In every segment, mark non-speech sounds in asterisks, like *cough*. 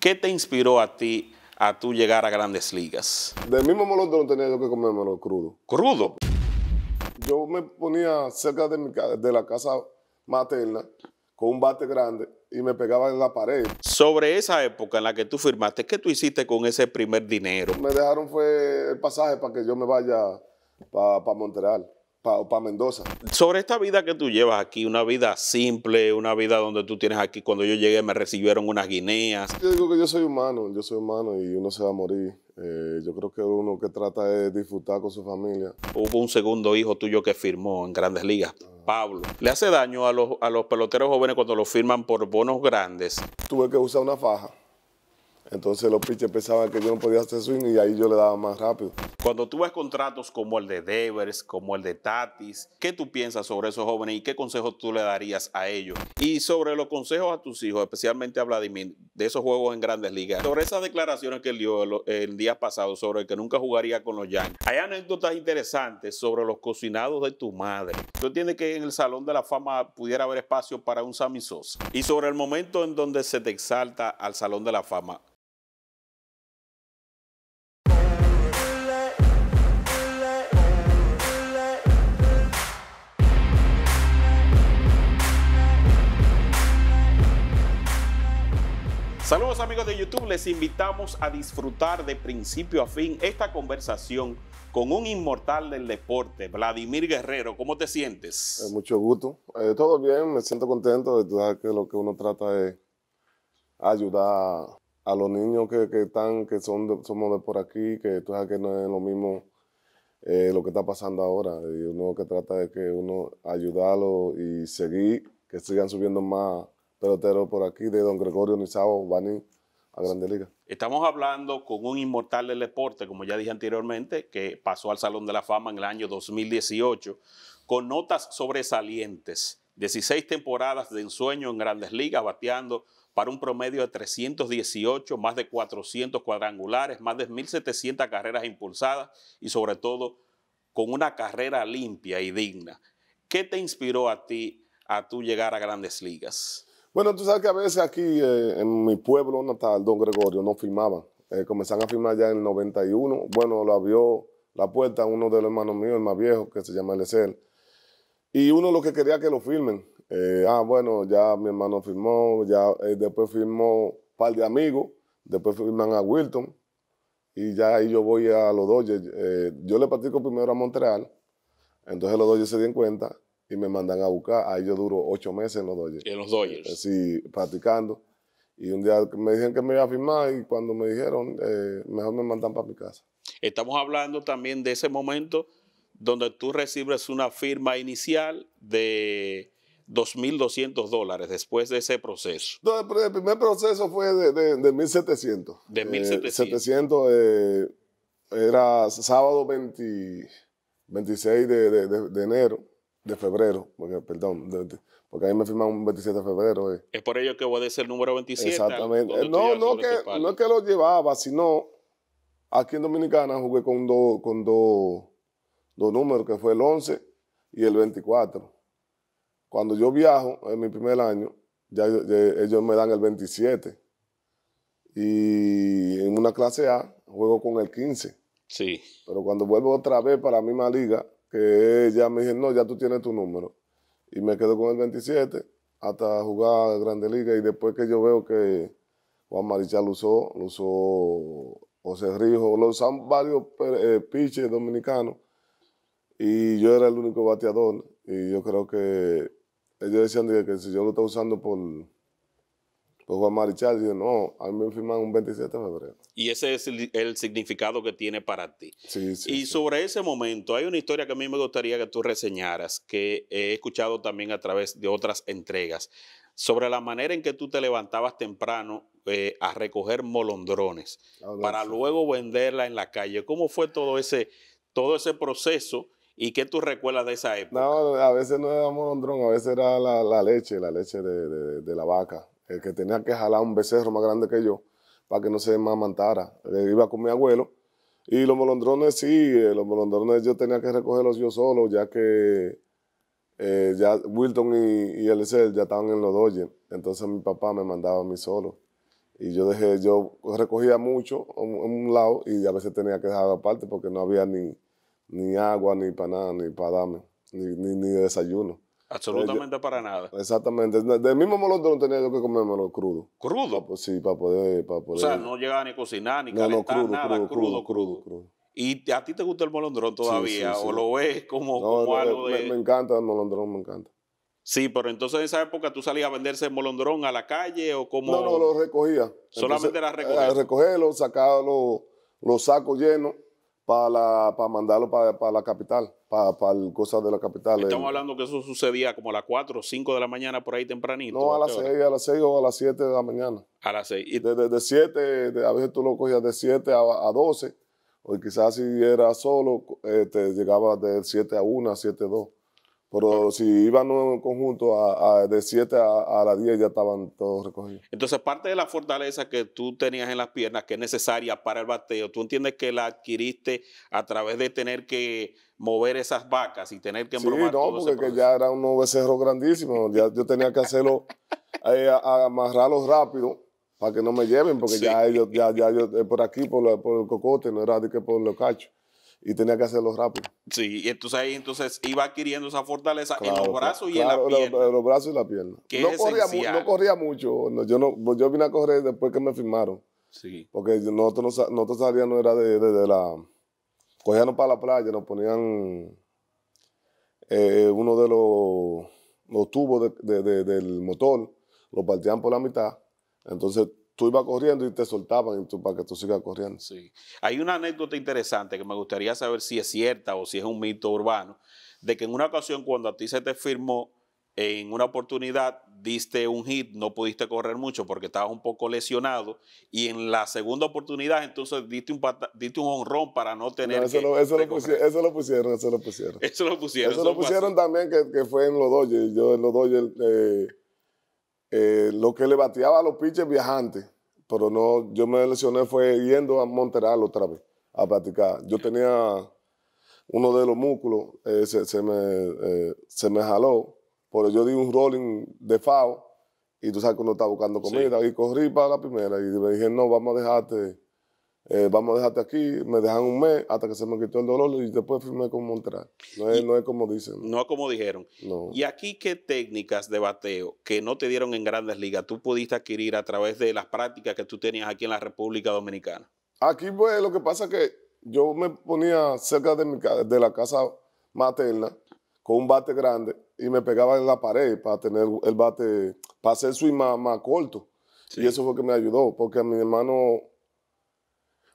¿Qué te inspiró a ti a tú llegar a grandes ligas? Del mismo molón no tenía yo que comérmelo crudo. ¿Crudo? Yo me ponía cerca de, la casa materna con un bate grande y me pegaba en la pared. Sobre esa época en la que tú firmaste, ¿qué tú hiciste con ese primer dinero? Me dejaron fue el pasaje para que yo me vaya para Montreal para Mendoza. Sobre esta vida que tú llevas aquí, una vida simple, una vida donde tú tienes aquí, cuando yo llegué me recibieron unas guineas. Yo digo que yo soy humano, yo soy humano y uno se va a morir. Eh, yo creo que uno que trata de disfrutar con su familia. Hubo un segundo hijo tuyo que firmó en grandes ligas. Ah. Pablo. ¿Le hace daño a los, a los peloteros jóvenes cuando los firman por bonos grandes? Tuve que usar una faja. Entonces los pitchers pensaban que yo no podía hacer swing y ahí yo le daba más rápido. Cuando tú ves contratos como el de Devers, como el de Tatis, ¿qué tú piensas sobre esos jóvenes y qué consejos tú le darías a ellos? Y sobre los consejos a tus hijos, especialmente a Vladimir, de esos juegos en grandes ligas, sobre esas declaraciones que él dio el día pasado sobre que nunca jugaría con los Yankees. Hay anécdotas interesantes sobre los cocinados de tu madre. ¿Tú entiendes que en el Salón de la Fama pudiera haber espacio para un Sammy Sosa? Y sobre el momento en donde se te exalta al Salón de la Fama, Saludos amigos de YouTube, les invitamos a disfrutar de principio a fin esta conversación con un inmortal del deporte, Vladimir Guerrero. ¿Cómo te sientes? Eh, mucho gusto. Eh, todo bien, me siento contento de que lo que uno trata es ayudar a los niños que, están, que son somos de por aquí, que tú sabes que no es lo mismo eh, lo que está pasando ahora. Y uno que trata de que uno ayudarlo y seguir, que sigan subiendo más pelotero por aquí, de don Gregorio Nizao van a Grandes Ligas Estamos hablando con un inmortal del deporte, como ya dije anteriormente, que pasó al Salón de la Fama en el año 2018, con notas sobresalientes. 16 temporadas de ensueño en grandes ligas, bateando para un promedio de 318, más de 400 cuadrangulares, más de 1.700 carreras impulsadas y sobre todo con una carrera limpia y digna. ¿Qué te inspiró a ti a tú llegar a grandes ligas? Bueno, tú sabes que a veces aquí eh, en mi pueblo natal, Don Gregorio, no filmaban, eh, comenzaron a filmar ya en el 91. Bueno, lo abrió la puerta uno de los hermanos míos, el más viejo, que se llama Lecel. Y uno lo que quería que lo filmen. Eh, ah, bueno, ya mi hermano firmó, ya después firmó un par de amigos, después firman a Wilton. Y ya ahí yo voy a los Dodgers. yo le platico primero a Montreal. Entonces los Dodgers se dieron cuenta y me mandan a buscar. Ahí yo duro ocho meses en los doyers En los Dodgers. Eh, practicando. Y un día me dijeron que me iba a firmar y cuando me dijeron, eh, mejor me mandan para mi casa. Estamos hablando también de ese momento donde tú recibes una firma inicial de 2.200 dólares después de ese proceso. No, el primer proceso fue de, 1.700. De 1.700. Eh, era sábado 26 de enero de febrero, porque, perdón, porque a me firmaron un 27 de febrero. Eh. Es por ello que voy a decir el número 27. Exactamente. No, no, que, no es que lo llevaba, sino aquí en Dominicana jugué con dos con números, que fue el 11 y el 24. Cuando yo viajo, en mi primer año, ellos me dan el 27. Y en una clase A juego con el 15. Sí. Pero cuando vuelvo otra vez para la misma liga, que ya me dije, no, ya tú tienes tu número. Y me quedo con el 27 hasta jugar Grande Liga. Y después que yo veo que Juan Marichal lo usó, lo usó José Rijo, lo usan varios piches eh, pitches dominicanos. Y yo era el único bateador. Y yo creo que ellos decían que si yo lo estaba usando por pues Juan Marichal dijo, no, a mí me firman un 27 de febrero. Y ese es el, significado que tiene para ti. y sobre ese momento, hay una historia que a mí me gustaría que tú reseñaras, que he escuchado también a través de otras entregas, sobre la manera en que tú te levantabas temprano eh, a recoger molondrones ah, para luego venderla en la calle. ¿Cómo fue todo ese, todo ese proceso? ¿Y qué tú recuerdas de esa época? No, a veces no era molondrón, a veces era la, leche, la leche de la vaca el que tenía que jalar un becerro más grande que yo para que no se mamantara. Iba con mi abuelo y los molondrones sí, eh, los molondrones yo tenía que recogerlos yo solo, ya que eh, ya Wilton y, y ya estaban en los doyes. entonces mi papá me mandaba a mí solo. Y yo dejé, yo recogía mucho en un, lado y a veces tenía que dejarlo aparte porque no había ni, agua, ni para nada, ni para darme, ni, ni desayuno. Absolutamente para nada. Exactamente. Del mismo molondrón tenía yo que comérmelo crudo. ¿Crudo? Pues sí, para poder, O sea, no llegaba ni a cocinar, ni calentar, crudo, nada, crudo crudo, crudo, crudo, ¿Y a ti te gusta el molondrón todavía? ¿O lo ves como, eh, algo de...? Me, me encanta el molondrón, me encanta. Sí, pero entonces en esa época tú salías a venderse el molondrón a la calle o como... No, no, lo recogía. Solamente era eh, recogía. recogerlo, sacaba los sacos llenos para, para mandarlo para la capital para pa cosas de la capital. Estamos hablando que eso sucedía como a las 4 o 5 de la mañana, por ahí tempranito. No, a las 6, a las 6 o a las 7 de la mañana. A las 6. Desde de, 7, de, a veces tú lo cogías de 7 a, a 12, o quizás si era solo, eh, te llegaba de 7 a 1, a 7 a 2. Pero si iban en conjunto de 7 a, a, las 10 ya estaban todos recogidos. Entonces, parte de la fortaleza que tú tenías en las piernas, que es necesaria para el bateo, ¿tú entiendes que la adquiriste a través de tener que mover esas vacas y tener que embromar Sí, no, porque ya era unos becerros grandísimos. Ya, yo tenía que hacerlo, *laughs* eh, amarrarlos rápido para que no me lleven, porque ya ellos, ya, yo, eh, por aquí, por, por el cocote, no era de que por los cachos y tenía que hacerlo rápido. Sí, y entonces entonces iba adquiriendo esa fortaleza en los brazos y en la pierna. En los brazos y la pierna. No corría, mucho, pues yo, vine a correr después que me firmaron. Sí. Porque nosotros, nosotros salíamos, era de, de, la... Cogíamos para la playa, nos ponían eh, uno de los, tubos del motor, lo partían por la mitad. Entonces tú ibas corriendo y te soltaban para que tú sigas corriendo. Sí. Hay una anécdota interesante que me gustaría saber si es cierta o si es un mito urbano, de que en una ocasión cuando a ti se te firmó en una oportunidad diste un hit, no pudiste correr mucho porque estabas un poco lesionado y en la segunda oportunidad entonces diste un un honrón para no tener eso, lo, eso, lo pusieron, eso, lo, pusieron, eso lo pusieron, eso lo pusieron. también que, fue en los Dodgers. Yo en los Dodgers eh, eh, lo que le bateaba a los pitches viajantes, pero no, yo me lesioné fue yendo a Monterrey otra vez a practicar. Yo tenía uno de los músculos, eh, se, me, eh, se jaló, pero yo di un rolling de FAO y tú sabes cuando está buscando comida y corrí para la primera y me dije, no, vamos a dejarte eh, vamos a dejarte aquí, me dejan un mes hasta que se me quitó el dolor y después firmé con Montreal. No es, como dicen. No es como dijeron. No. ¿Y aquí qué técnicas de bateo que no te dieron en grandes ligas tú pudiste adquirir a través de las prácticas que tú tenías aquí en la República Dominicana? Aquí pues lo que pasa es que yo me ponía cerca de, de la casa materna con un bate grande y me pegaba en la pared para tener el bate, para hacer swing más, corto. Y eso fue que me ayudó, porque a mi hermano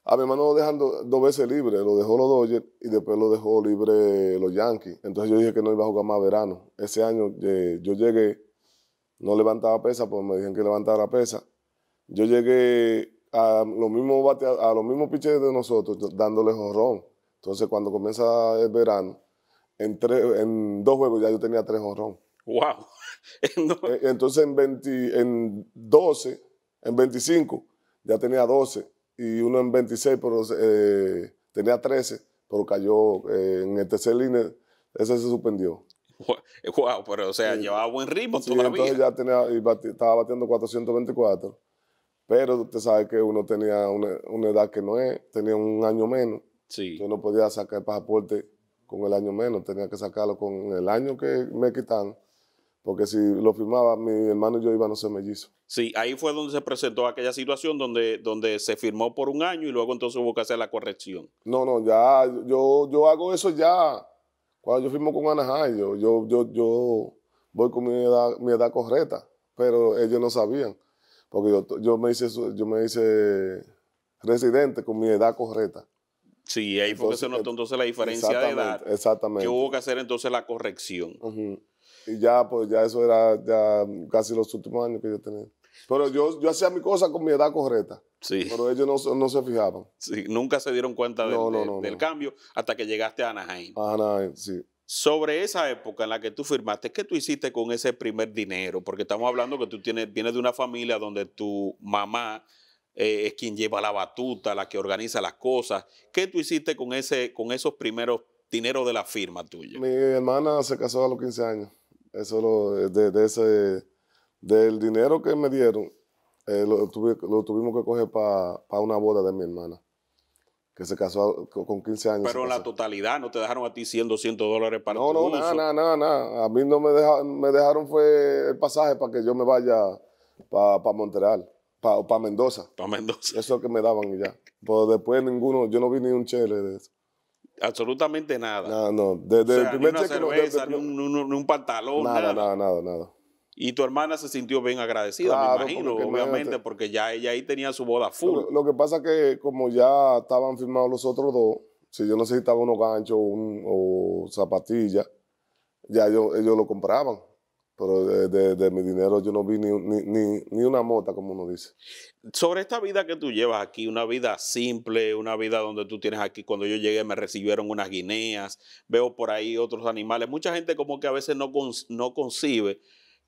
a mi hermano lo dejan dos veces libre, lo dejó los Dodgers y después lo dejó libre los Yankees. Entonces yo dije que no iba a jugar más verano. Ese año eh, yo llegué, no levantaba pesa, pues me dijeron que levantara pesa. Yo llegué a los mismos, a piches de nosotros, dándole jorrón. Entonces cuando comienza el verano, en, en dos juegos ya yo tenía tres jorrón. ¡Wow! *laughs* E, entonces en, 20, en 12, en 25, ya tenía 12 y uno en 26, pero eh, tenía 13, pero cayó eh, en el tercer línea, ese se suspendió. ¡Guau! pero o sea, llevaba buen ritmo Entonces ya tenía, estaba batiendo 424, pero usted sabe que uno tenía una, edad que no es, tenía un año menos. Sí. Yo no podía sacar el pasaporte con el año menos, tenía que sacarlo con el año que me quitan porque si lo firmaba, mi hermano y yo íbamos a ser mellizos. Sí, ahí fue donde se presentó aquella situación donde, donde se firmó por un año y luego entonces hubo que hacer la corrección. No, no, ya, yo, yo hago eso ya. Cuando yo firmo con Anaheim, yo, yo, yo, yo voy con mi edad, mi edad correcta, pero ellos no sabían, porque yo, me hice, yo me hice residente con mi edad correcta. Sí, ahí fue que se notó eh, entonces la diferencia de edad. Exactamente. Y hubo que hacer entonces la corrección. Ajá. Y ya, pues ya eso era ya casi los últimos años que yo tenía. Pero yo, yo hacía mi cosa con mi edad correcta. Sí. Pero ellos no, se fijaban. Sí, nunca se dieron cuenta del, cambio hasta que llegaste a Anaheim. Anaheim, sí. Sobre esa época en la que tú firmaste, ¿qué tú hiciste con ese primer dinero? Porque estamos hablando que tú tienes, vienes de una familia donde tu mamá eh, es quien lleva la batuta, la que organiza las cosas. ¿Qué tú hiciste con, ese, con esos primeros dineros de la firma tuya? Mi hermana se casó a los 15 años. Eso lo, de, de ese, del dinero que me dieron, eh, lo, tuvimos que coger para una boda de mi hermana, que se casó con 15 años. Pero la totalidad, ¿no te dejaron a ti 100, 200 dólares para No, no, no, no, nada, nada. A mí no me, me dejaron fue el pasaje para que yo me vaya para pa Montreal, para Mendoza. Para Mendoza. Eso es lo que me daban y ya. Pero después ninguno, yo no vi ni un chele de eso. Absolutamente nada. No, no. Desde el primer ni una cerveza, ni un, pantalón. Nada, nada, nada, nada. Y tu hermana se sintió bien agradecida, me imagino, obviamente, porque ya ella ahí tenía su boda full. Lo, que pasa que como ya estaban firmados los otros dos, si yo necesitaba unos ganchos o zapatilla ya ellos lo compraban. Pero de, mi dinero yo no vi ni, una mota, como uno dice. Sobre esta vida que tú llevas aquí, una vida simple, una vida donde tú tienes aquí, cuando yo llegué me recibieron unas guineas, veo por ahí otros animales. Mucha gente como que a veces no, no concibe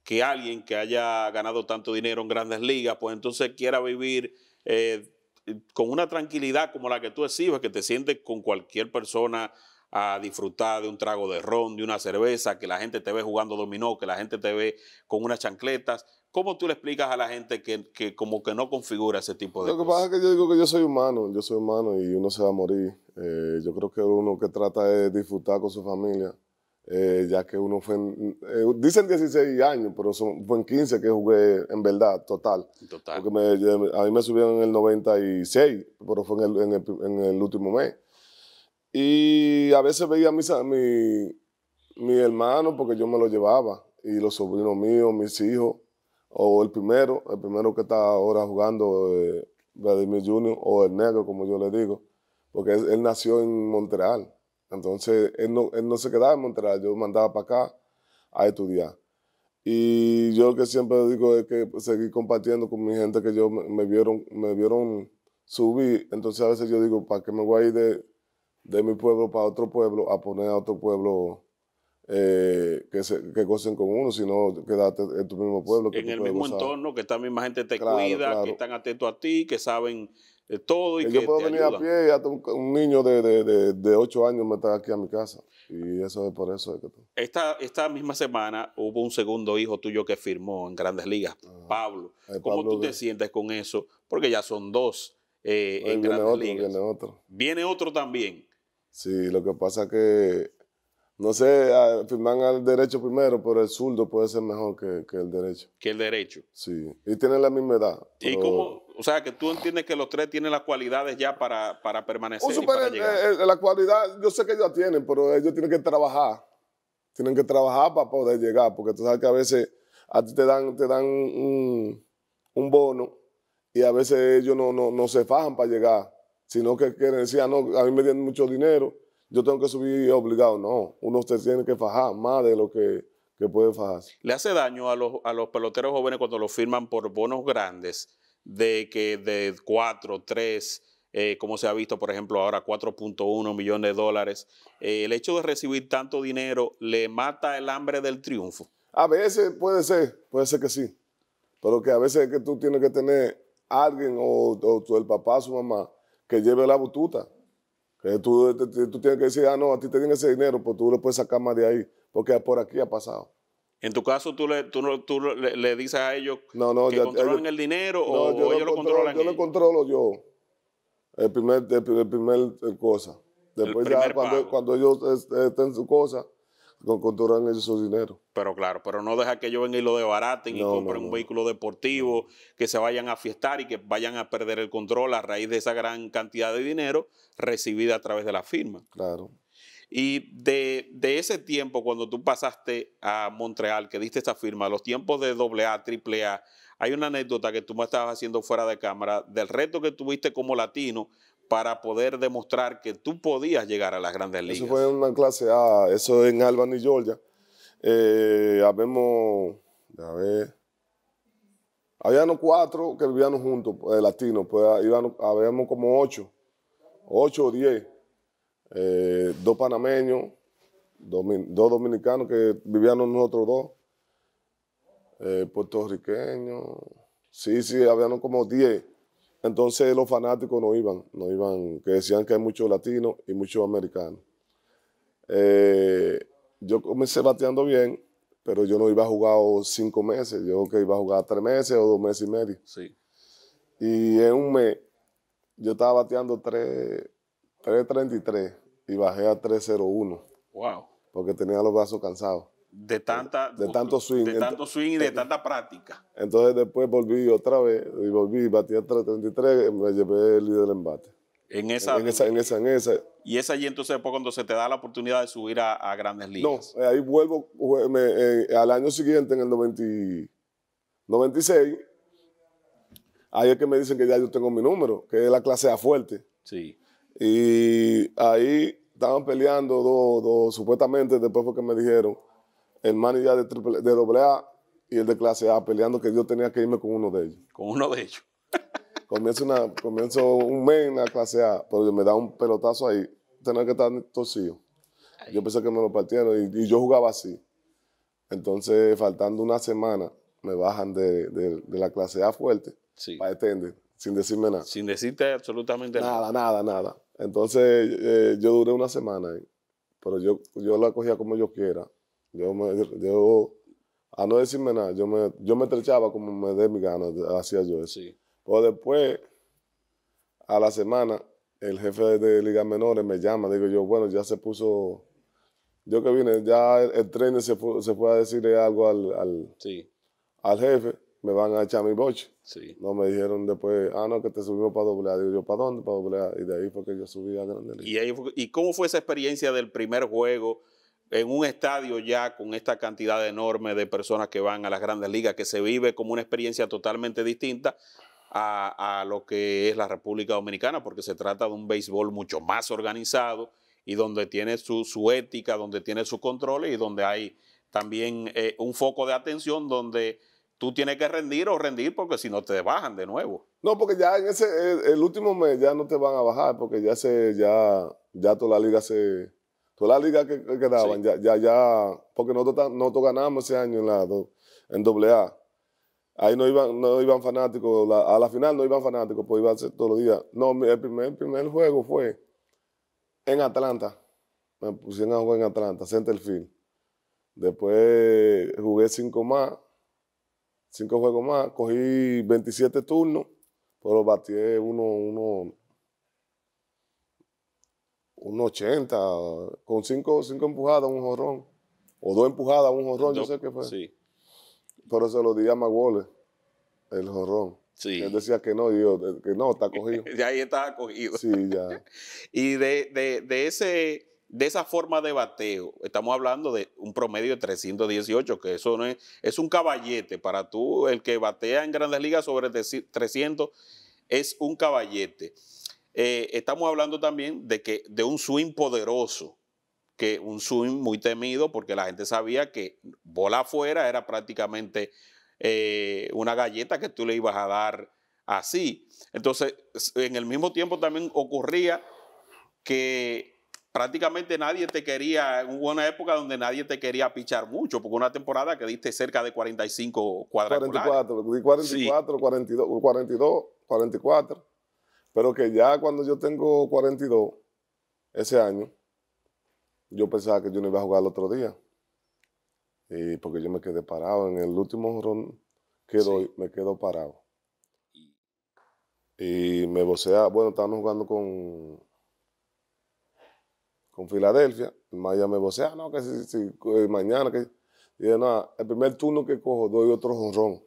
que alguien que haya ganado tanto dinero en grandes ligas, pues entonces quiera vivir... Eh, con una tranquilidad como la que tú exhibes, que te sientes con cualquier persona a disfrutar de un trago de ron, de una cerveza, que la gente te ve jugando dominó, que la gente te ve con unas chancletas. ¿Cómo tú le explicas a la gente que, como que no configura ese tipo de Lo que pasa es que yo digo que yo soy humano, yo soy humano y uno se va a morir. Eh, yo creo que uno que trata de disfrutar con su familia, eh, ya que uno fue, eh, dicen 16 años, pero son, fue en 15 que jugué en verdad, total. Porque a mí me subieron en el 96, pero fue en el, en el último mes. Y a veces veía a mis, mi, mi hermano porque yo me lo llevaba, y los sobrinos míos, mis hijos, o el primero, el primero que está ahora jugando, eh, Vladimir Junior, o el negro, como yo le digo, porque él, nació en Montreal. Entonces, él no, se quedaba en Montreal, yo mandaba para acá a estudiar. Y yo lo que siempre digo es que pues, seguir compartiendo con mi gente que yo me, vieron, me vieron subir. Entonces, a veces yo digo, ¿para qué me voy a ir de, de mi pueblo para otro pueblo a poner a otro pueblo eh, que, se, que gocen con uno, sino quedarte en tu mismo pueblo. Que en el mismo entorno, que esta misma gente te cuida, que están atentos a ti, que saben todo. Y, que yo puedo venir a pie y un, niño de, de, de, 8 años me está aquí a mi casa. Y eso es por eso. esta, esta misma semana hubo un segundo hijo tuyo que firmó en Grandes Ligas, Pablo. Eh, ¿Cómo tú te sientes con eso? Porque ya son dos eh, en Grandes Ligas. Viene otro. Viene otro también. Sí, lo que pasa que, no sé, ah, firman al derecho primero, pero el zurdo puede ser mejor que, el derecho. Que el derecho. Sí, y tienen la misma edad. ¿Y cómo? O sea, que tú entiendes que los tres tienen las cualidades ya para, permanecer. para llegar. Eh, eh, la cualidad, yo sé que ellos tienen, pero ellos tienen que trabajar. Tienen que trabajar para poder llegar, porque tú sabes que a veces a ti te dan, te dan un, bono y a veces ellos no, no, no se fajan para llegar sino que quieren decir, no, a mí me dieron mucho dinero, yo tengo que subir obligado. No, uno usted tiene que fajar más de lo que, puede fajarse. ¿Le hace daño a los, a los peloteros jóvenes cuando los firman por bonos grandes de que de 4, 3, eh, como se ha visto, por ejemplo, ahora 4.1 millones de dólares. Eh, el hecho de recibir tanto dinero le mata el hambre del triunfo. A veces puede ser, puede ser que sí, pero que a veces es que tú tienes que tener alguien o, el papá, su mamá, que lleve la bututa. Que tú, tú, tienes que decir, ah, no, a ti te tienen ese dinero, pues tú le puedes sacar más de ahí, porque por aquí ha pasado. En tu caso, tú le, tú, tú le, le, dices a ellos que controlan el dinero o, yo ellos lo controlan. Yo lo controlo yo. El primer, el, primer cosa. Después ya cuando, cuando, ellos estén en su cosa, no controlan esos dinero. Pero claro, pero no deja que ellos vengan y lo debaraten y compren un vehículo deportivo, que se vayan a fiestar y que vayan a perder el control a raíz de esa gran cantidad de dinero recibida a través de la firma. Claro. Y de, ese tiempo, cuando tú pasaste a Montreal, que diste esa firma, los tiempos de AA, AAA, hay una anécdota que tú me estabas haciendo fuera de cámara del reto que tuviste como latino para poder demostrar que tú podías llegar a las grandes ligas. Eso fue en una clase A, ah, eso en Albany, Georgia. Eh, habemos, a ver, habíamos cuatro que vivíamos juntos, latinos, pues, pues ah, habíamos como ocho, ocho o diez, eh, dos panameños, dos dominicanos que vivíamos nosotros dos, eh, puertorriqueños, sí, sí, habíamos como diez entonces los fanáticos no iban, no iban, que decían que hay muchos latinos y muchos americanos. Eh, yo comencé bateando bien, pero yo no iba a jugar cinco meses, yo que iba a jugar tres meses o dos meses y medio. Sí. Y en un mes yo estaba bateando 3.33 y bajé a 3.01. Wow. Porque tenía los brazos cansados de, tanta, de tanto swing. tanto swing y de tanta práctica. Entonces después volví otra vez, y volví, batí a 33, me llevé el líder embate. En esa, en esa, en esa, Y es allí entonces después pues cuando se te da la oportunidad de subir a, grandes ligas. No, eh, ahí vuelvo eh, al año siguiente, en el 96, ahí es que me dicen que ya yo tengo mi número, que es la clase A fuerte. Sí. Y ahí estaban peleando dos, dos supuestamente, después fue que me dijeron el ya de, triple, doble A y el de clase A peleando que yo tenía que irme con uno de ellos. Con uno de ellos. *laughs* comienzo, una, comienzo un mes en la clase A, pero me da un pelotazo ahí, tener que estar torcido. Yo pensé que me lo partieron y, yo jugaba así. Entonces, faltando una semana, me bajan de, la clase A fuerte para extender, sin decirme nada. Sin decirte absolutamente nada. Nada, nada, nada. Entonces, eh, yo duré una semana ahí, pero yo, yo la cogía como yo quiera yo, me, yo a no decirme nada, yo me, yo me estrechaba como me dé mi gana, hacía yo eso. Pero después, a la semana, el jefe de Liga Menores me llama, digo yo, bueno, ya se puso, yo que vine, ya el, tren se, fue, a decirle algo al, al, jefe, me van a echar mi boche. No me dijeron después, ah, no, que te subimos para doblear, Digo yo, ¿para dónde? Para doblear Y de ahí fue que yo subí a Grande Liga. ¿Y, ¿Y cómo fue esa experiencia del primer juego? en un estadio ya con esta cantidad enorme de personas que van a las grandes ligas, que se vive como una experiencia totalmente distinta a, lo que es la República Dominicana, porque se trata de un béisbol mucho más organizado y donde tiene su, ética, donde tiene sus controles y donde hay también eh, un foco de atención donde tú tienes que rendir o rendir porque si no te bajan de nuevo. No, porque ya en ese el, el último mes ya no te van a bajar porque ya se ya ya toda la liga se Todas las ligas que, quedaban, ya, ya, porque nosotros, ganamos ese año en la en AA. Ahí no iban, no iban fanáticos, a la final no iban fanáticos, pues iba a ser todos los días. No, el primer, primer juego fue en Atlanta. Me pusieron a jugar en Atlanta, Centerfield. Después jugué cinco más, cinco juegos más, cogí 27 turnos, pero batí uno, uno, un 80, con cinco, cinco empujadas, un jorrón. O dos empujadas, un jorrón, yo, sé qué fue. Sí. Pero se lo di a el jorrón. Sí. Él decía que no, y yo, que no, está cogido. *laughs* de ahí estaba cogido. Sí, ya. *laughs* y de, de, de, ese, de esa forma de bateo, estamos hablando de un promedio de 318, que eso no es, es un caballete para tú, el que batea en grandes ligas sobre 300 es un caballete. Eh, estamos hablando también de, que, de un swing poderoso, que un swing muy temido porque la gente sabía que bola afuera era prácticamente eh, una galleta que tú le ibas a dar así. Entonces, en el mismo tiempo también ocurría que prácticamente nadie te quería, hubo una época donde nadie te quería pichar mucho, porque una temporada que diste cerca de 45 cuadrados. 44, 44, 42, 42, 44. Pero que ya cuando yo tengo 42, ese año, yo pensaba que yo no iba a jugar el otro día. Y porque yo me quedé parado. En el último ron que doy, me quedo parado. Y me vocea, bueno, estábamos jugando con, con Filadelfia. Maya me vocea, no, que si, mañana, que. Y no, el primer turno que cojo doy otro jonrón.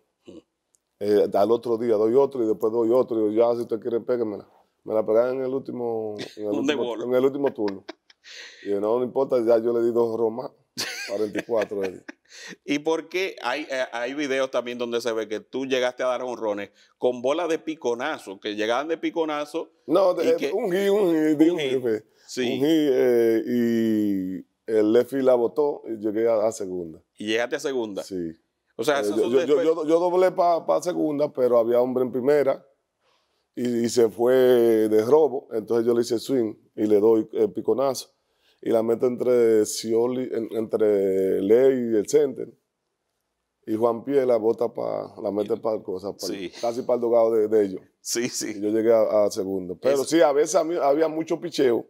Eh, al otro día doy otro y después doy otro. Y yo, ya, si usted quiere, pégamela. Me la pegaron en el último, en el *laughs* último, turno. Y no, no importa, ya yo le di dos romas, 44. *laughs* ¿Y por qué hay, eh, hay videos también donde se ve que tú llegaste a dar honrones con bolas de piconazo, que llegaban de piconazo? No, un hit, un hit, un, eh, y el Lefi la botó y llegué a segunda. ¿Y llegaste a segunda? Sí. O sea, eh, yo, yo, doblé para pa segunda, pero había hombre en primera y, se fue de robo. Entonces yo le hice swing y le doy el eh, piconazo. Y la meto entre Scioli, entre Ley y el center. Y Juan Pie la bota para, la mete para cosas, casi para el dogado de, de, ellos. Sí, sí. yo llegué a, segunda, segundo. Pero sí, a veces había mucho picheo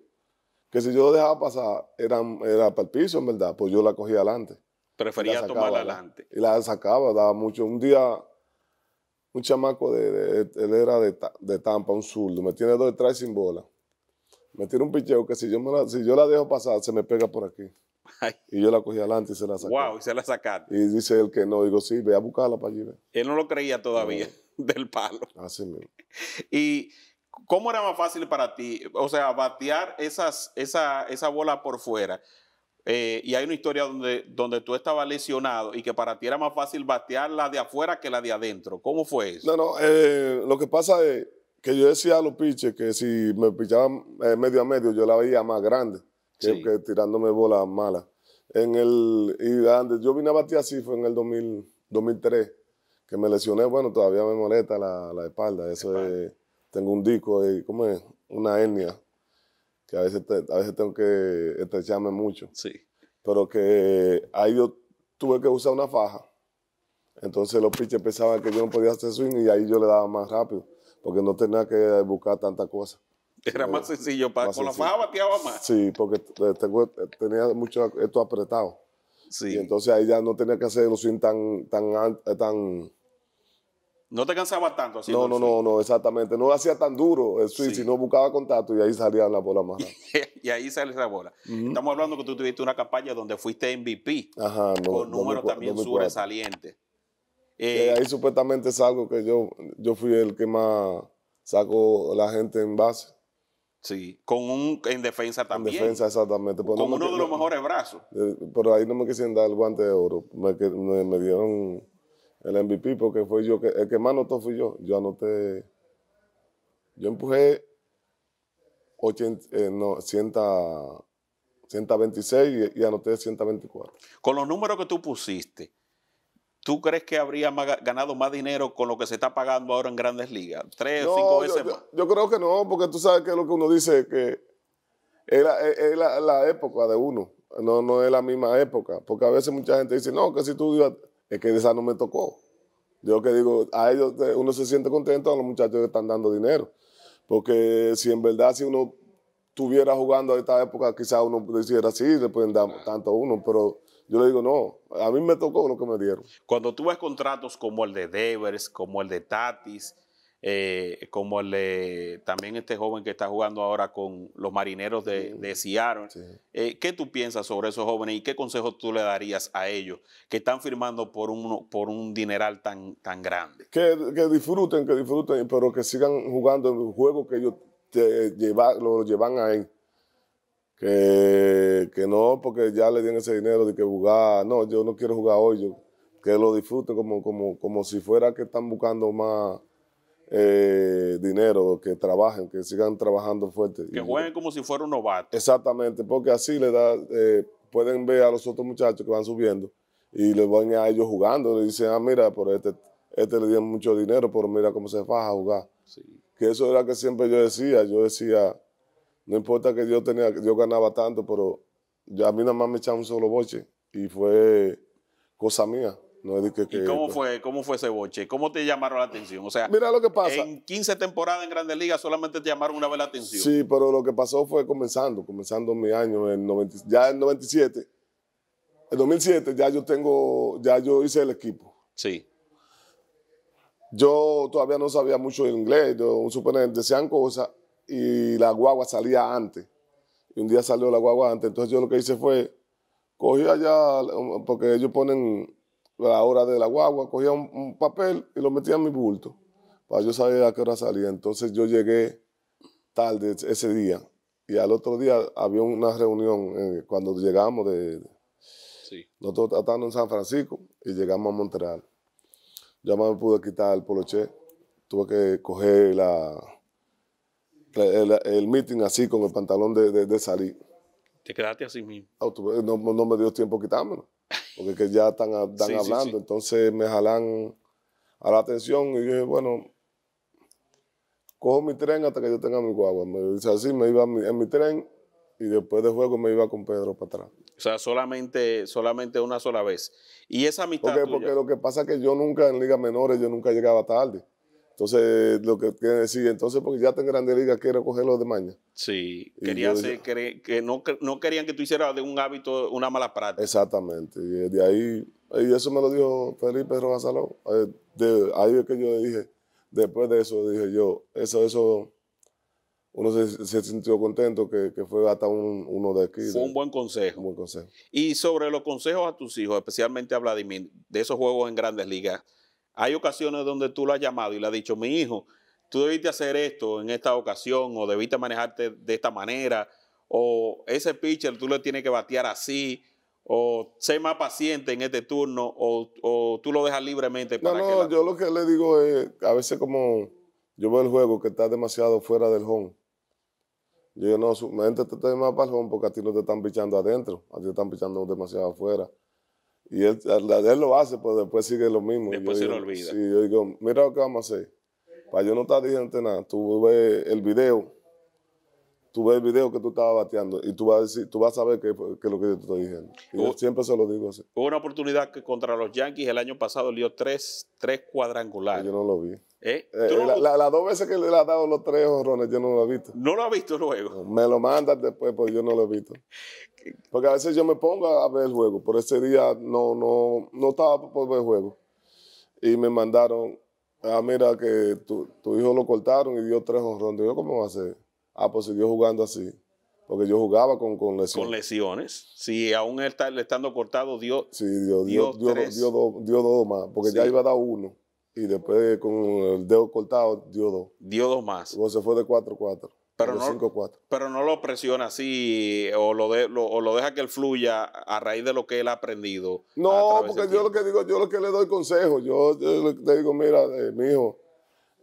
que si yo lo dejaba pasar, era, era para el piso, en verdad, pues yo la cogía adelante. Prefería tomarla adelante. Y la sacaba, daba mucho. Un día, un chamaco, de, él era de, Tampa, un zurdo, me tiene dos detrás sin bola. Me tiene un picheo que si yo, la, si yo la dejo pasar, se me pega por aquí. *laughs* Y yo la cogí adelante y se la sacó. Wow, y se la sacaron. Y dice él que no. Digo, sí, ve a buscarla para allí. Él no lo creía todavía *laughs* del palo. Así mismo. *laughs* ¿Y cómo era más fácil para ti? O sea, batear esas, esa, esa bola por fuera. Eh, y hay una historia donde, donde tú estabas lesionado y que para ti era más fácil batear la de afuera que la de adentro. ¿Cómo fue eso? No, no, eh, lo que pasa es que yo decía a los piches que si me pichaban eh, medio a medio, yo la veía más grande que, tirándome bolas malas. En el, y antes, yo vine a batear así, fue en el 2003, que me lesioné. Bueno, todavía me molesta la, espalda. Eso es, tengo un disco, ¿cómo es? Una hernia que a veces, a veces tengo que estrecharme mucho. Sí. Pero que ahí yo tuve que usar una faja. Entonces los pitchers pensaban que yo no podía hacer swing y ahí yo le daba más rápido, porque no tenía que buscar tantas cosas. Era más sencillo, para, con la faja bateaba más. Sí, porque tenía mucho esto apretado. Sí. Y entonces ahí ya no tenía que hacer los swing tan, tan, tan, no te cansabas tanto así. No, no, no, no, exactamente. No lo hacía tan duro el si sí. sino buscaba contacto y ahí salía la bola más. *laughs* y ahí sale esa bola. Estamos hablando que tú tuviste una campaña donde fuiste MVP. Ajá, no, con números también sobresalientes. Eh, ahí supuestamente es algo que yo, yo fui el que más sacó la gente en base. Sí, con un en defensa también. En defensa, exactamente. Pues con uno de los mejores brazos. Eh, pero ahí no me quisieron dar el guante de oro. me, me, me dieron el MVP porque fue yo que el que más anotó fui yo. Yo anoté, yo empujé 126 eh, y, anoté 124. Con los números que tú pusiste, ¿tú crees que habría ganado más dinero con lo que se está pagando ahora en Grandes Ligas? ¿Tres o cinco veces yo, más? Yo, creo que no, porque tú sabes que lo que uno dice que es la, es la, época de uno no, no es la misma época. Porque a veces mucha gente dice, no, que si tú ibas es que esa no me tocó. Yo que digo, a ellos eh, uno se siente contento a los muchachos que están dando dinero. Porque si en verdad, si uno estuviera jugando a esta época, quizás uno hiciera así, le pueden dar tanto a uno, pero yo le digo, no, a mí me tocó lo que me dieron. Cuando tú ves contratos como el de Devers, como el de Tatis, eh, como el también este joven que está jugando ahora con los marineros de, de Seattle. Eh, ¿Qué tú piensas sobre esos jóvenes y qué consejo tú le darías a ellos que están firmando por un, por un dineral tan, tan grande? Que, disfruten, que disfruten, pero que sigan jugando el juego que ellos te lleva, lo llevan ahí. Que, que no, porque ya le dieron ese dinero de que jugar, no, yo no quiero jugar hoy, yo, que lo disfruten como, como, como si fuera que están buscando más eh, dinero, que trabajen, que sigan trabajando fuerte. Que jueguen como si fuera un Exactamente, porque así le da, eh, pueden ver a los otros muchachos que van subiendo y les van a ellos jugando, le dicen, ah, mira, por este, este le dio mucho dinero, pero mira cómo se faja a jugar. Que eso era lo que siempre yo decía, yo decía, no importa que yo tenía, yo ganaba tanto, pero a mí nada más me echaba un solo boche y fue cosa mía. No, cómo, fue, cómo fue ese boche? ¿Cómo te llamaron la atención? O sea, Mira lo que pasa. En 15 temporadas en Grandes Ligas solamente te llamaron una vez la atención. Sí, pero lo que pasó fue comenzando, comenzando mi año, en ya en 97. En 2007 ya yo tengo, ya yo hice el equipo. Sí. Yo todavía no sabía mucho inglés, yo un que decían cosas y la guagua salía antes. Y un día salió la guagua antes, entonces yo lo que hice fue, cogí allá, porque ellos ponen a la hora de la guagua, cogía un, papel y lo metía en mi bulto para yo saber a qué hora salía. Entonces yo llegué tarde ese día y al otro día había una reunión eh, cuando llegamos de... sí. Nosotros estábamos en San Francisco y llegamos a Montreal. Yo me pude quitar el poloche, tuve que coger la, el, meeting así con el pantalón de, de, salir. ¿Te quedaste así mismo? No, me dio tiempo quitármelo porque ya están, hablando, entonces me jalan a la atención y yo dije, bueno, cojo mi tren hasta que yo tenga mi guagua. Me dice así, me iba en mi tren y después de juego me iba con Pedro para atrás. O sea, solamente, solamente una sola vez. Y esa mitad Porque, porque lo que pasa es que yo nunca en ligas menores, yo nunca llegaba tarde. Entonces, lo que quiere decir, entonces, porque ya está en Grande Liga, quiero cogerlo de mañana. Sí, Quería que, no, no, querían que tú hicieras de un hábito una mala práctica. Exactamente, y de ahí, y eso me lo dijo Felipe Rojas eh, ahí es que yo le dije, después de eso, dije yo, eso, eso, uno se, sintió contento que, fue hasta uno de aquí. Fue un buen consejo. Un buen consejo. Y sobre los consejos a tus hijos, especialmente a Vladimir, de esos juegos en Grandes Ligas, hay ocasiones donde tú lo has llamado y le has dicho, mi hijo, tú debiste hacer esto en esta ocasión o debiste manejarte de esta manera o ese pitcher tú le tienes que batear así o sé más paciente en este turno o, tú lo dejas libremente para no, no, yo lo que le digo es a veces como yo veo el juego que está demasiado fuera del home yo no, su mente más para el home porque a ti no te están pichando adentro a ti te están pichando demasiado afuera y él, lo hace, pero después sigue lo mismo. Después se lo olvida. Sí, yo digo, mira lo que vamos a hacer. Para yo no estar diciendo nada, tú ves el video, tú ves el video que tú estabas bateando y tú vas a, tú vas a saber qué es lo que yo te estoy diciendo. yo siempre se lo digo así. Hubo una oportunidad que contra los Yankees el año pasado le dio tres, tres cuadrangulares. Yo no lo vi. ¿Eh? Eh, las dos veces que le ha dado los tres horrones, yo no lo he visto. ¿No lo ha visto luego? Me lo mandas después, pues yo no lo he visto. Porque a veces yo me pongo a ver el juego, por ese día no, no, no estaba por ver el juego. Y me mandaron, ah, mira que tu, hijo lo cortaron y dio tres horrones. Yo, ¿cómo va a ser? Ah, pues siguió jugando así. Porque yo jugaba con, con lesiones. Con lesiones. Sí, aún él está, estando cortado dio. Sí, dio, dio, dos, más, porque ya iba a dar uno. Y después con el dedo cortado dio dos. Dio dos más. Luego se fue de 4-4. Pero no, pero no lo presiona así o lo, deja que él fluya a raíz de lo que él ha aprendido. No, porque este yo lo que digo, yo lo que le doy consejo, yo, le digo, mira, eh, mi hijo,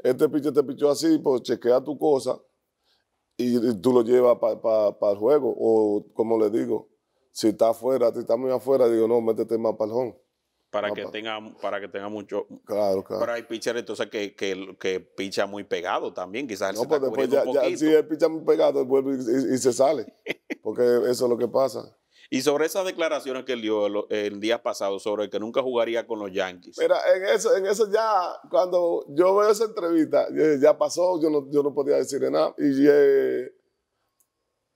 este picho te este pichó así, pues chequea tu cosa y, tú lo llevas para el juego. O como le digo, si está afuera, si está muy afuera, digo, no, métete más para el para, que, Tenga, para que tenga mucho. Claro, claro. Pero hay pitcher, entonces que, que, que picha muy pegado también, quizás. No, pues después ya, si él picha muy pegado, vuelve y, se sale. *laughs* Porque eso es lo que pasa. Y sobre esas declaraciones que él dio el, día pasado sobre que nunca jugaría con los Yankees. Mira, en eso, en eso ya, cuando yo veo esa entrevista, ya pasó, yo no, yo no podía decir nada. Y eh,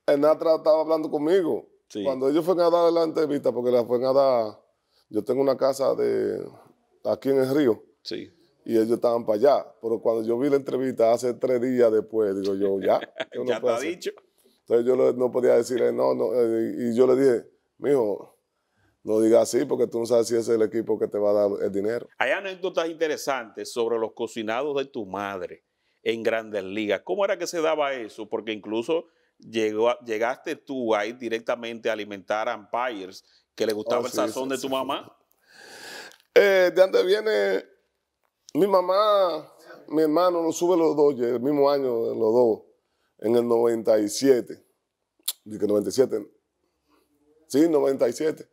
estaba hablando conmigo. Cuando ellos fueron a dar la entrevista, porque la fueron a dar yo tengo una casa de aquí en el río. Sí. Y ellos estaban para allá. Pero cuando yo vi la entrevista hace tres días después, digo yo, ya. *laughs* ya dicho. Entonces yo no podía decirle no, no. Eh, y yo le dije, mijo, no digas así porque tú no sabes si es el equipo que te va a dar el dinero. Hay anécdotas interesantes sobre los cocinados de tu madre en grandes ligas. ¿Cómo era que se daba eso? Porque incluso llegaste tú ahí directamente a alimentar a umpires que le gustaba oh, el sazón de tu mamá. Eh, de dónde viene mi mamá, mi hermano nos sube los dos, el mismo año los dos, en el 97. Dice 97. Sí, 97.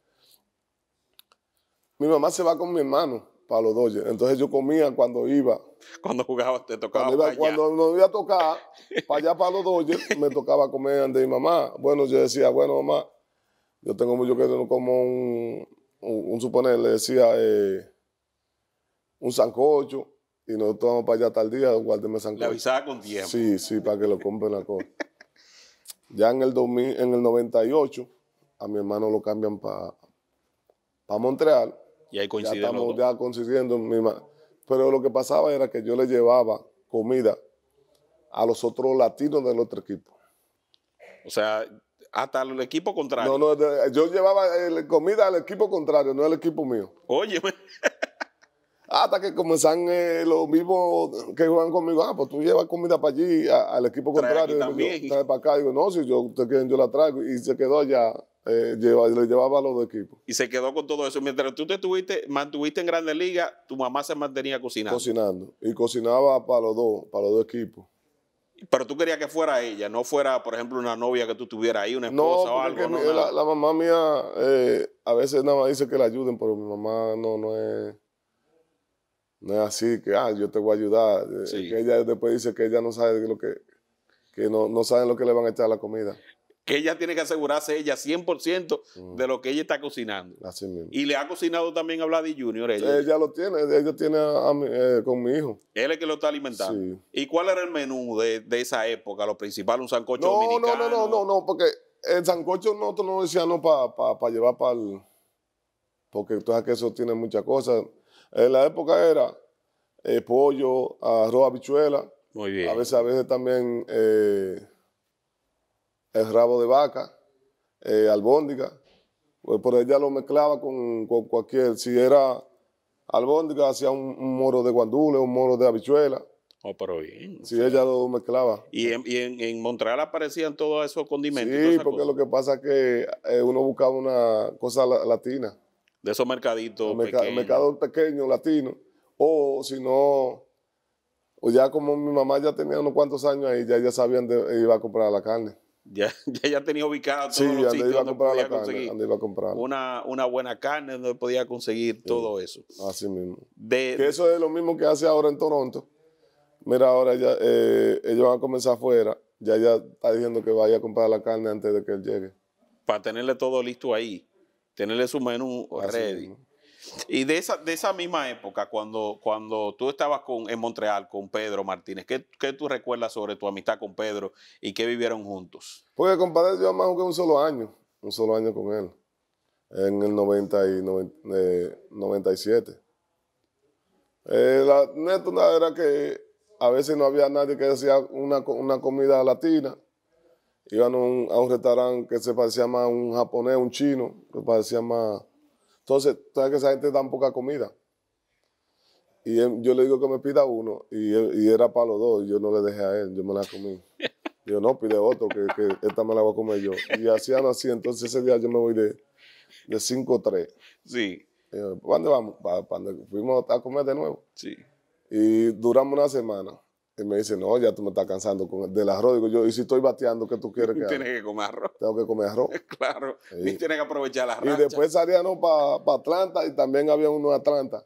Mi mamá se va con mi hermano para los Dodgers. Entonces yo comía cuando iba. Cuando jugaba, te tocaba. Cuando, iba, iba a tocar, para allá para los Dodgers, me tocaba comer ante mi mamá. Bueno, yo decía, bueno, mamá, yo tengo mucho que como un, un, suponer, le decía, eh, un sancocho, y nosotros vamos para allá tal día, guárdeme sancocho. Le avisaba con tiempo. Sí, sí, para que lo compren la cosa. ya en el, 2000, en el 98, a mi hermano lo cambian para Montreal. Y ahí coincidimos. Ya estamos ya coincidiendo. Mi Pero lo que pasaba era que yo le llevaba comida a los otros latinos del otro equipo. O sea, hasta el equipo contrario. No, no, yo llevaba comida al equipo contrario, no al equipo mío. Oye, pues. *laughs* hasta que comenzan eh, los mismos que juegan conmigo, ah, pues tú llevas comida para allí al equipo contrario. También. trae para acá, digo, no, si yo, quieren, yo la traigo. Y se quedó allá, eh, lleva, le llevaba a los dos equipos. Y se quedó con todo eso. Mientras tú te tuviste, mantuviste en Grandes Ligas, tu mamá se mantenía cocinando. Cocinando. Y cocinaba para los dos, para los dos equipos. Pero tú querías que fuera ella, no fuera, por ejemplo, una novia que tú tuvieras ahí, una esposa o algo. No, la, mamá mía eh, a veces nada más dice que la ayuden, pero mi mamá no, no es. No es así que, ah, yo te voy a ayudar. Eh, que ella después dice que ella no sabe lo que. no, saben lo que le van a echar a la comida que ella tiene que asegurarse ella 100% de mm. lo que ella está cocinando. Así mismo. Y le ha cocinado también a Vladi Junior. Ella. ella lo tiene, ella tiene eh, con mi hijo. Él es que lo está alimentando. Sí. ¿Y cuál era el menú de, esa época? Lo principal, un sancocho no, No, no, no, no, no, porque el sancocho nosotros no decíamos para llevar para el... Porque entonces que eso tiene muchas cosas. En la época era eh, pollo, arroz, habichuela. Muy bien. A veces, a veces también... Eh, el rabo de vaca, eh, albóndiga. Pues por ella lo mezclaba con, cualquier, si era albóndiga, hacía un, moro de guandule, un moro de habichuela. Oh, pero bien. si ella lo mezclaba. ¿Y, en, en, Montreal aparecían todos esos condimentos? Sí, porque lo que pasa es que eh, uno buscaba una cosa latina. De esos mercaditos mercado pequeño latino O si no, o ya como mi mamá ya tenía unos cuantos años ahí, ya, ya sabían de iba a comprar la carne. *laughs* ya, ya, tenía ubicado todos los sitios donde comprar. Una, una buena carne, donde podía conseguir todo eso. Así mismo. que eso es lo mismo que hace ahora en Toronto. Mira, ahora ya, eh, ellos van a comenzar afuera. Ya ya está diciendo que vaya a comprar la carne antes de que él llegue. Para tenerle todo listo ahí. Tenerle su menú ready. Y de esa, de esa misma época, cuando, cuando tú estabas con, en Montreal con Pedro Martínez, ¿qué, ¿qué, tú recuerdas sobre tu amistad con Pedro y qué vivieron juntos? Pues, compadre, yo más que un solo año, un solo año con él, en el 90 y 97. Eh, eh, la neta era que a veces no había nadie que hacía una, una comida latina. Iban a un, a un restaurante que se parecía más a un japonés, un chino, que parecía más entonces, sabes que esa gente da poca comida. Y yo le digo que me pida uno, y, era para los dos, y yo no le dejé a él, yo me la comí. *laughs* Yo, no, pide otro, que, esta me la voy a comer yo. Y hacían así, entonces ese día yo me voy de, de o 3. Sí. ¿Para dónde vamos? ¿Para, Fuimos a comer de nuevo. Sí. Y duramos una semana. Y me dice, no, ya tú me estás cansando con, del arroz. Digo yo, y si estoy bateando, ¿qué tú quieres *laughs* que haga? Tienes que comer arroz. Tengo que comer arroz. *laughs* claro, y, tienes que aprovechar las arroz. Y después no para Atlanta y también había uno en Atlanta.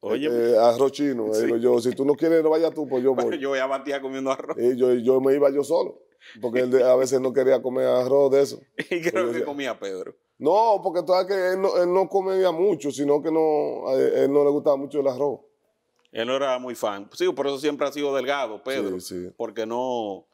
Oye, eh, eh, arroz chino. Eh, digo yo, si tú no quieres, no vayas tú, pues yo *laughs* pues voy. yo voy a batear comiendo arroz. Y yo, me iba yo solo, porque a veces no quería comer arroz de eso. y creo que comía Pedro. No, porque tú que él no, él comía mucho, sino que no, él no le gustaba mucho el arroz. Él no era muy fan. Sí, por eso siempre ha sido delgado, Pedro. Sí, sí. Porque no.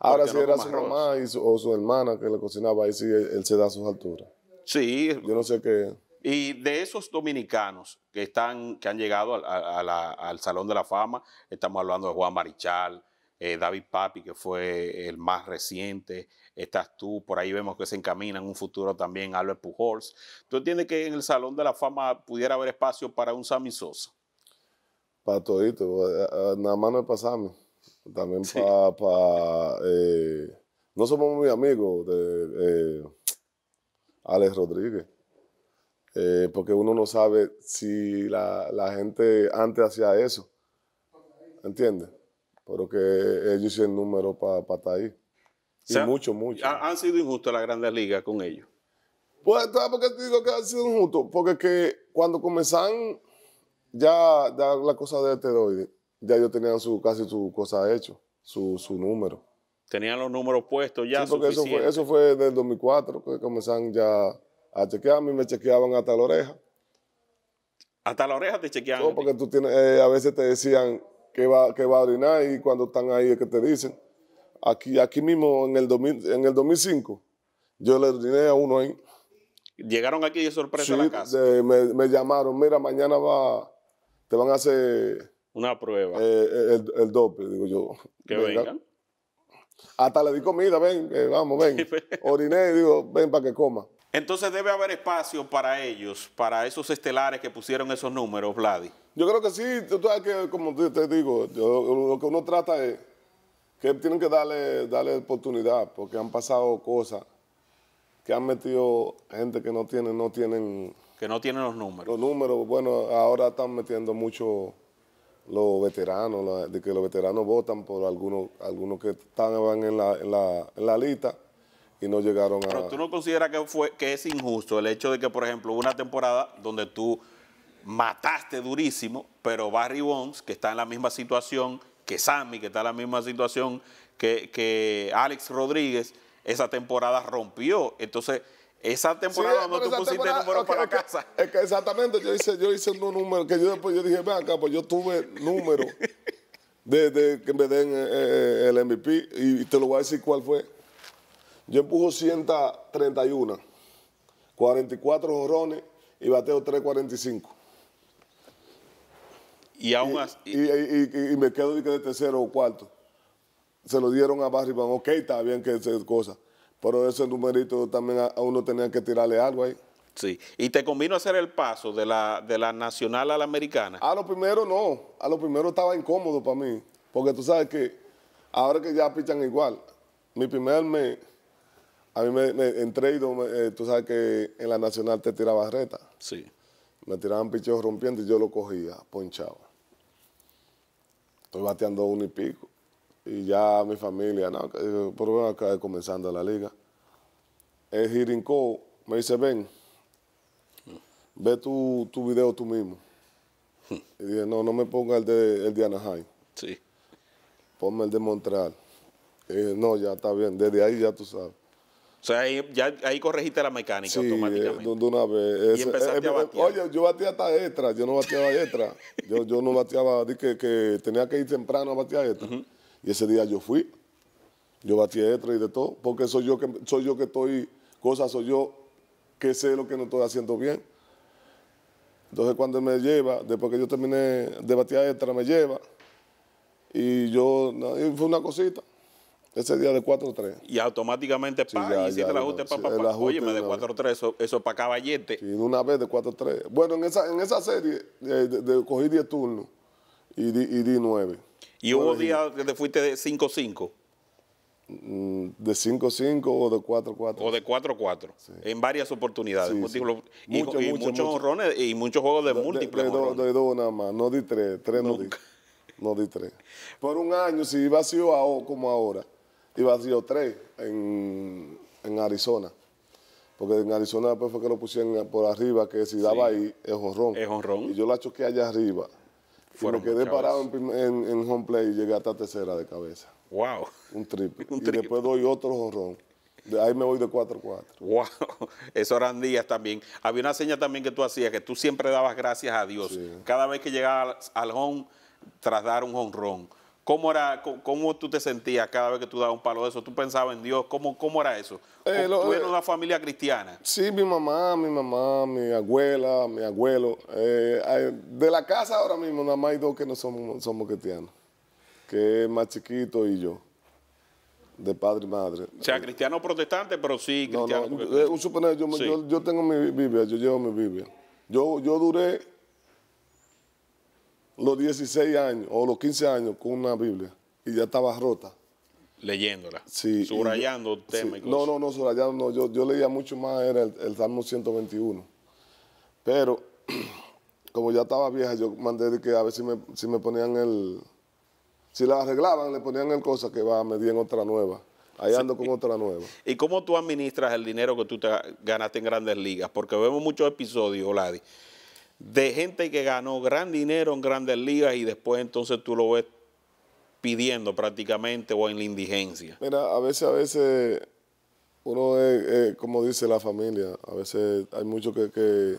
Ahora sí era su mamá o su hermana que le cocinaba, ahí sí él, se da a sus alturas. Sí. Yo no sé qué. Y de esos dominicanos que, están, que han llegado al Salón de la Fama, estamos hablando de Juan Marichal, eh, David Papi, que fue el más reciente, estás tú, por ahí vemos que se encamina en un futuro también Albert Pujols. ¿Tú entiendes que en el Salón de la Fama pudiera haber espacio para un Sammy Sosa? para todito. Eh, eh, nada más no es para También para. Pa, eh, no somos muy amigos de Alex Rodríguez. porque uno no sabe si la, gente antes hacía eso. ¿Entiendes? Pero que ellos hicieron número para estar ahí. Y mucho, mucho. ¿Han sido injustos las grandes ligas con ellos? Pues, por qué te digo que han sido injustos? Porque que cuando comenzaron ya, la cosa de este doy ya yo tenía su, casi su cosa hecho, su, número. Tenían los números puestos ya. eso fue, del 2004, que comenzaron ya a chequearme y me chequeaban hasta la oreja. Hasta la oreja te chequeaban. No, porque tú tienes, eh, a veces te decían que va, que va a orinar y cuando están ahí es que te dicen. Aquí, aquí mismo, en el, en el 2005, yo le oriné a uno ahí. Llegaron aquí de sorpresa la casa. me, llamaron, mira, mañana va, te van a hacer... Una prueba. Eh, eh, el, el, dope, digo yo. Que vengan. Hasta le di comida, ven, eh, vamos, ven. Pues. Oriné digo, ven para que coma. Entonces debe haber espacio para ellos, para esos estelares que pusieron esos números, Vladi. Yo creo que sí, tú sabes que, como te digo, lo que uno trata es que tienen que darle, darle oportunidad, porque han pasado cosas que han metido gente que no no tienen que no tienen los números. Los números, bueno, ahora están metiendo mucho los veteranos, de que los veteranos votan por algunos algunos que estaban en la, en, la, lista y no llegaron a... Pero tú no consideras que, fue, que es injusto el hecho de que, por ejemplo, una temporada donde tú mataste durísimo, pero Barry Bonds, que está en la misma situación que Sammy, que está en la misma situación que, que Alex Rodríguez, esa temporada rompió. Entonces, esa temporada no donde tú pusiste números para casa. Es que exactamente, yo hice, yo hice números que yo después yo dije, ven acá, pues yo tuve números de, que me den eh, eh, el MVP y te lo voy a decir cuál fue. Yo empujo 131, 44 jorrones y bateo 345. Y aún así. Y, me quedo de tercero o cuarto. Se lo dieron a Barry ok, está bien que es cosa pero ese numerito también a, uno tenía que tirarle algo ahí. Sí, y te convino hacer el paso de la, de la nacional a la americana. A lo primero no, a lo primero estaba incómodo para mí, porque tú sabes que ahora que ya pichan igual, mi primer mes, a mí me, entré eh, tú sabes que en la nacional te tiraba reta. Sí. Me tiraban pichos rompiendo y yo lo cogía, ponchaba. Estoy bateando uno y pico y ya mi familia, no, eh, pero bueno, acá comenzando la liga. El Jirincó me dice, ven, ve tu, tu video tú mismo. Y dije, no, no me ponga el de, el de Anaheim. Sí. Ponme el de Montreal. Y no, ya está bien, desde ahí ya tú sabes. O sea, ahí, ahí corregiste la mecánica eh, automáticamente. Sí, de una vez. y empezaste eh, a Oye, yo batía hasta extra, yo no bateaba extra. yo, yo no bateaba, dije que, tenía que ir temprano a batear extra. Y ese día yo fui, yo batí extra y de todo, porque soy yo que, soy yo que estoy, cosa, soy yo que sé lo que no estoy haciendo bien. Entonces cuando me lleva, después que yo terminé de batir extra, me lleva. Y yo, fue una cosita. Ese día de 4-3. Y automáticamente, pa, si hiciste la el ajuste para Pa, Oye, de 4-3, eso, eso es para caballete. Sí, una vez de 4-3. Bueno, en esa, en esa serie eh, de, de, cogí 10 turnos. Y di, y di nueve. ¿Y hubo días que te fuiste de 5-5? Mm, de 5-5 o de 4-4. O de 4-4. En varias oportunidades. Pues, y, muchos mucho. y muchos juegos de, múltiples. De, de, de, dos nada más. No di tres. Tres no di. No di tres. Por un año, si iba a como ahora, iba a ser tres en, en Arizona porque en Arizona después fue que lo pusieron por arriba, que si daba ahí es honrón. Es honrón. Y yo la choqué allá arriba me quedé parado en, en, en, home play y llegué hasta tercera de cabeza. ¡Wow! Un triple. *laughs* Y después doy otro jorrón. De ahí me voy de 4-4. ¡Wow! *laughs* Eso eran días también. Había una seña también que tú hacías, que tú siempre dabas gracias a Dios. Cada vez que llegabas al home, tras dar un honrón. ¿Cómo, era, ¿Cómo tú te sentías cada vez que tú dabas un palo de eso? ¿Tú pensabas en Dios? ¿Cómo, cómo era eso? Eh, ¿Tú eh, una familia cristiana? Sí, mi mamá, mi mamá, mi abuela, mi abuelo. Eh, de la casa ahora mismo, nada más hay dos que no somos, somos cristianos, que más chiquito y yo, de padre y madre. O sea, cristiano protestante, pero sí cristiano. Eh, no, yo, tengo mi Biblia, yo llevo mi Biblia. Yo, yo duré los 16 años o los 15 años con una Biblia y ya estaba rota. Leyéndola. Sí. Subrayando temas No, no, no, subrayando. No. Yo, yo leía mucho más, era el, Salmo 121. Pero *clears throat* como ya estaba vieja, yo mandé de que a ver si me, si me ponían el. Si la arreglaban, le ponían el cosa que va, me en otra nueva. Ahí ando con otra nueva. ¿Y cómo tú administras el dinero que tú te ganaste en grandes ligas? Porque vemos muchos episodios, Oladi, de gente que ganó gran dinero en grandes ligas y después entonces tú lo ves pidiendo prácticamente o en la indigencia. Mira, a veces, a veces uno es, como dice la familia, a veces hay mucho que, que,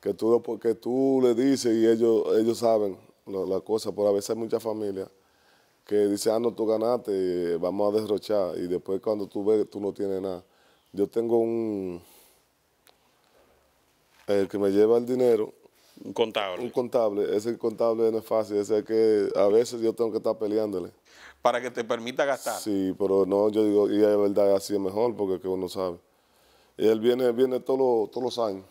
que, tú, que tú le dices y ellos, ellos saben la, cosa, pero a veces hay muchas familias que dice ah, no, tú ganaste, vamos a derrochar, y después cuando tú ves, tú no tienes nada. Yo tengo un el eh, que me lleva el dinero. Un contable. Un contable. Ese contable no es fácil. Ese que a veces yo tengo que estar peleándole. Para que te permita gastar. Sí, pero no, yo digo, y de verdad así es mejor porque que uno sabe. Y él viene, viene todos los, todos los años.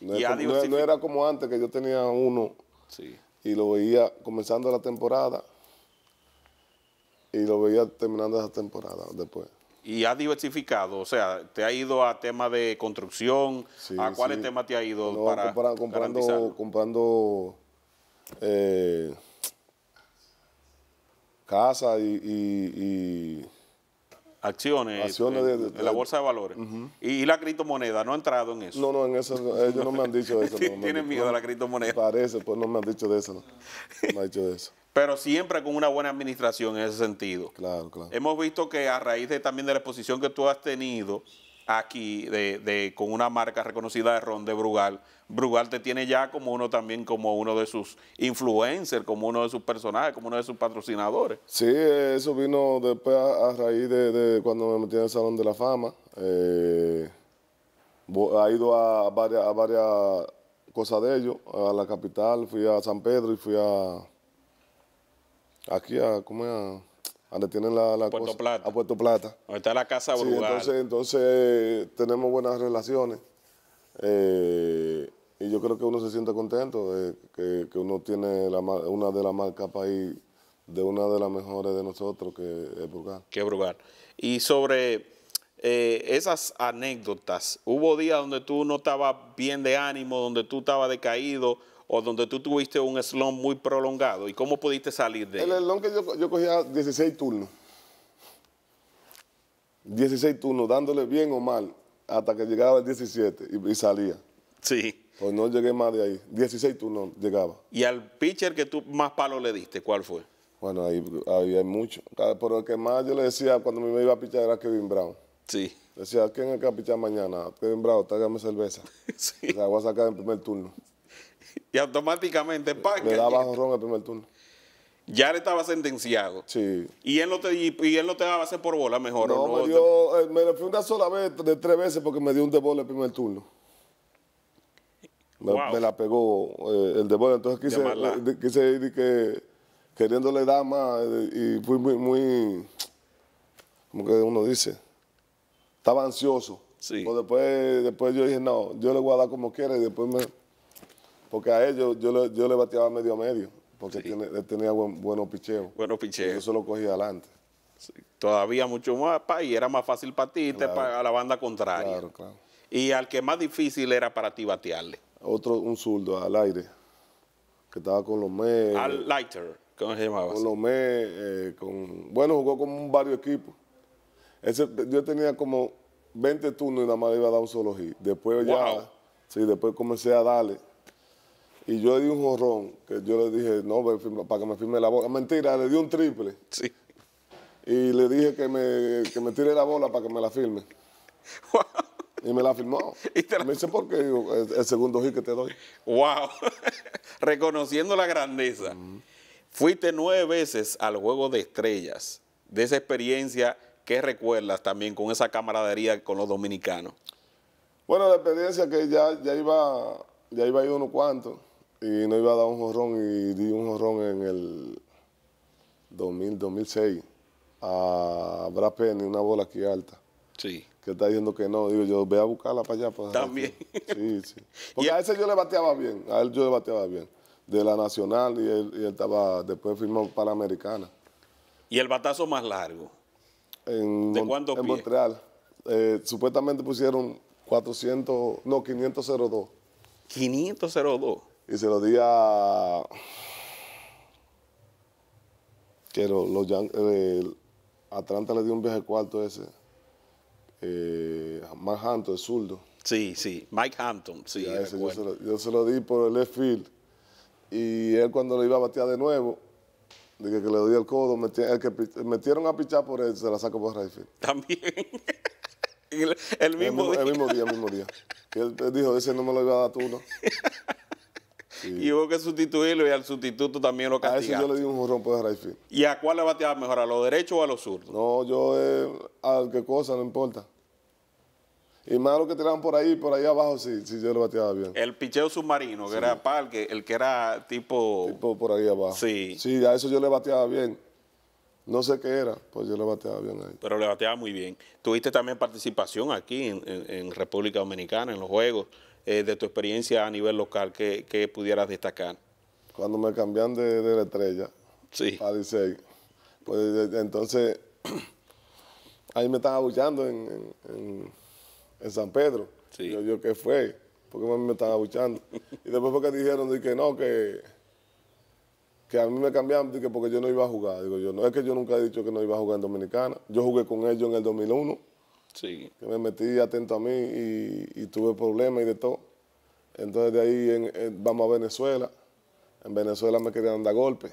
y no, no, era como antes que yo tenía uno sí. y lo veía comenzando la temporada y lo veía terminando esa temporada después y has diversificado, o sea, te ha ido a temas de construcción, ¿a cuáles temas te ha ido para comprando, comprando eh, casa y, acciones, acciones de, la bolsa de valores. y, la criptomoneda, ¿no ha entrado en eso? No, no, en eso ellos no me han dicho eso. *laughs* No, ¿Tienen miedo a la criptomoneda? Parece, pues no me han dicho de eso. No, me han dicho eso pero siempre con una buena administración en ese sentido. Claro, claro. Hemos visto que a raíz de, también de la exposición que tú has tenido aquí de, con una marca reconocida de Ron de Brugal, Brugal te tiene ya como uno también, como uno de sus influencers, como uno de sus personajes, como uno de sus patrocinadores. Sí, eso vino después a, raíz de, cuando me metí en el Salón de la Fama. Eh, ha ido a varias, a varias cosas de ellos, a la capital, fui a San Pedro y fui a Aquí a, ¿cómo donde tienen la, la Puerto Plata. a Puerto Plata. está la casa Brugal. entonces, entonces tenemos buenas relaciones eh, y yo creo que uno se siente contento de que, uno tiene una de las marcas país de una de las mejores de nosotros que es Brugal. Que Brugar. Brugal. Y sobre eh, esas anécdotas, hubo días donde tú no estabas bien de ánimo, donde tú estabas decaído o donde tú tuviste un slump muy prolongado y cómo pudiste salir de él? El slump que yo, cogía 16 turnos. 16 turnos, dándole bien o mal, hasta que llegaba el 17 y, salía. Sí. Pues no llegué más de ahí. 16 turnos llegaba. ¿Y al pitcher que tú más palo le diste, cuál fue? Bueno, ahí, hay mucho. Ah, pero el que más yo le decía cuando me iba a pichar era Kevin Brown. Sí. Decía, ¿quién es el que va a pichar mañana? Kevin Brown, tráigame cerveza. *laughs* sí. O voy a sacar en primer turno. *laughs* y automáticamente Packard. Le daba jonrón el primer turno. Ya le estaba sentenciado. Sí. Y él no te, y no te daba a hacer por bola mejor. No, no me eh, me fui una sola vez, de tres veces, porque me dio un de bola el primer turno. Me, la pegó eh, el de bola. Entonces eh, quise, ir que, queriéndole dar más y fui muy, como que uno dice, estaba ansioso. Sí. Pues después, después yo dije, no, yo le voy a dar como quiera y después me... Porque a ellos yo, yo, le, yo le bateaba medio a medio, porque tenía buen, buenos picheos. Buenos picheos. Yo se lo cogía adelante. Todavía mucho más, pa, y era más fácil para ti, claro. para la banda contraria. Claro, claro. Y al que más difícil era para ti batearle. Otro, un zurdo al aire, que estaba con los meses. Al lighter, ¿cómo se llamaba? Con los eh, con, bueno, jugó con varios equipos. Ese, yo tenía como 20 turnos y nada más iba a dar un solo hit. Después ya, sí, después comencé a darle y yo le di un jorrón, que yo le dije, no, para que me firme la bola. Mentira, le di un triple. Sí. Y le dije que me, me tire la bola para que me la firme. Y me la firmó. ¿Y Me dice, ¿por qué? El, segundo hit que te doy. ¡Wow! *laughs* Reconociendo la grandeza. Fuiste nueve veces al Juego de Estrellas. De esa experiencia, ¿qué recuerdas también con esa camaradería con los dominicanos? Bueno, la experiencia que ya, ya, iba, ya iba a ir unos cuantos y no iba a dar un jorrón y di un jorrón en el 2000, 2006 a Brad Penny, una bola aquí alta. Sí. Que está diciendo que no. Digo, yo voy a buscarla para allá. Pues, También. Sí, sí. *laughs* Porque a ese yo le bateaba bien. A él yo le bateaba bien. De la Nacional y él, estaba, después firmó para Americana. ¿Y el batazo más largo? En ¿De cuánto En Montreal. Eh, supuestamente pusieron 400, no, 500 502 y se lo di a... Que los, los eh, Atlanta le dio un viaje cuarto ese. Eh, Mike Hampton, el zurdo. Sí, sí, Mike Hampton, sí. yo, se lo, di por el left field. Y él cuando lo iba a batear de nuevo, dije que le doy el codo, el que metieron a pichar por él, se la sacó por right field. También. *laughs* el, mismo el, mismo día. El mismo día, el mismo día. él, él dijo, ese no me lo iba a dar tú, ¿no? *laughs* Y hubo que sustituirlo y al sustituto también lo castigaste. A eso yo le di un por Raifi. ¿Y a cuál le bateaba mejor, a los derechos o a los zurdos? No, yo eh, al a qué cosa, no importa. Y más lo que tiraban por ahí, por ahí abajo, sí, sí yo lo bateaba bien. El picheo submarino, que era parque, el que era tipo... Tipo por ahí abajo. Sí. Sí, a eso yo le bateaba bien. No sé qué era, pues yo le bateaba bien ahí. Pero le bateaba muy bien. Tuviste también participación aquí en República Dominicana, en los Juegos. Eh, de tu experiencia a nivel local que, pudieras destacar? Cuando me cambiaron de, la estrella sí. a Licey, pues eh, eh, entonces *clears throat* ahí me estaban abuchando en, San Pedro. Yo, ¿qué fue? Porque mí me estaban abuchando. y después porque dijeron de que no, que, que a mí me cambiaron porque yo no iba a jugar. Digo yo, no es que yo nunca he dicho que no iba a jugar en Dominicana. Yo jugué con ellos en el 2001 Sí. Que me metí atento a mí y, tuve problemas y de todo. Entonces de ahí vamos a Venezuela. En Venezuela me querían dar golpes.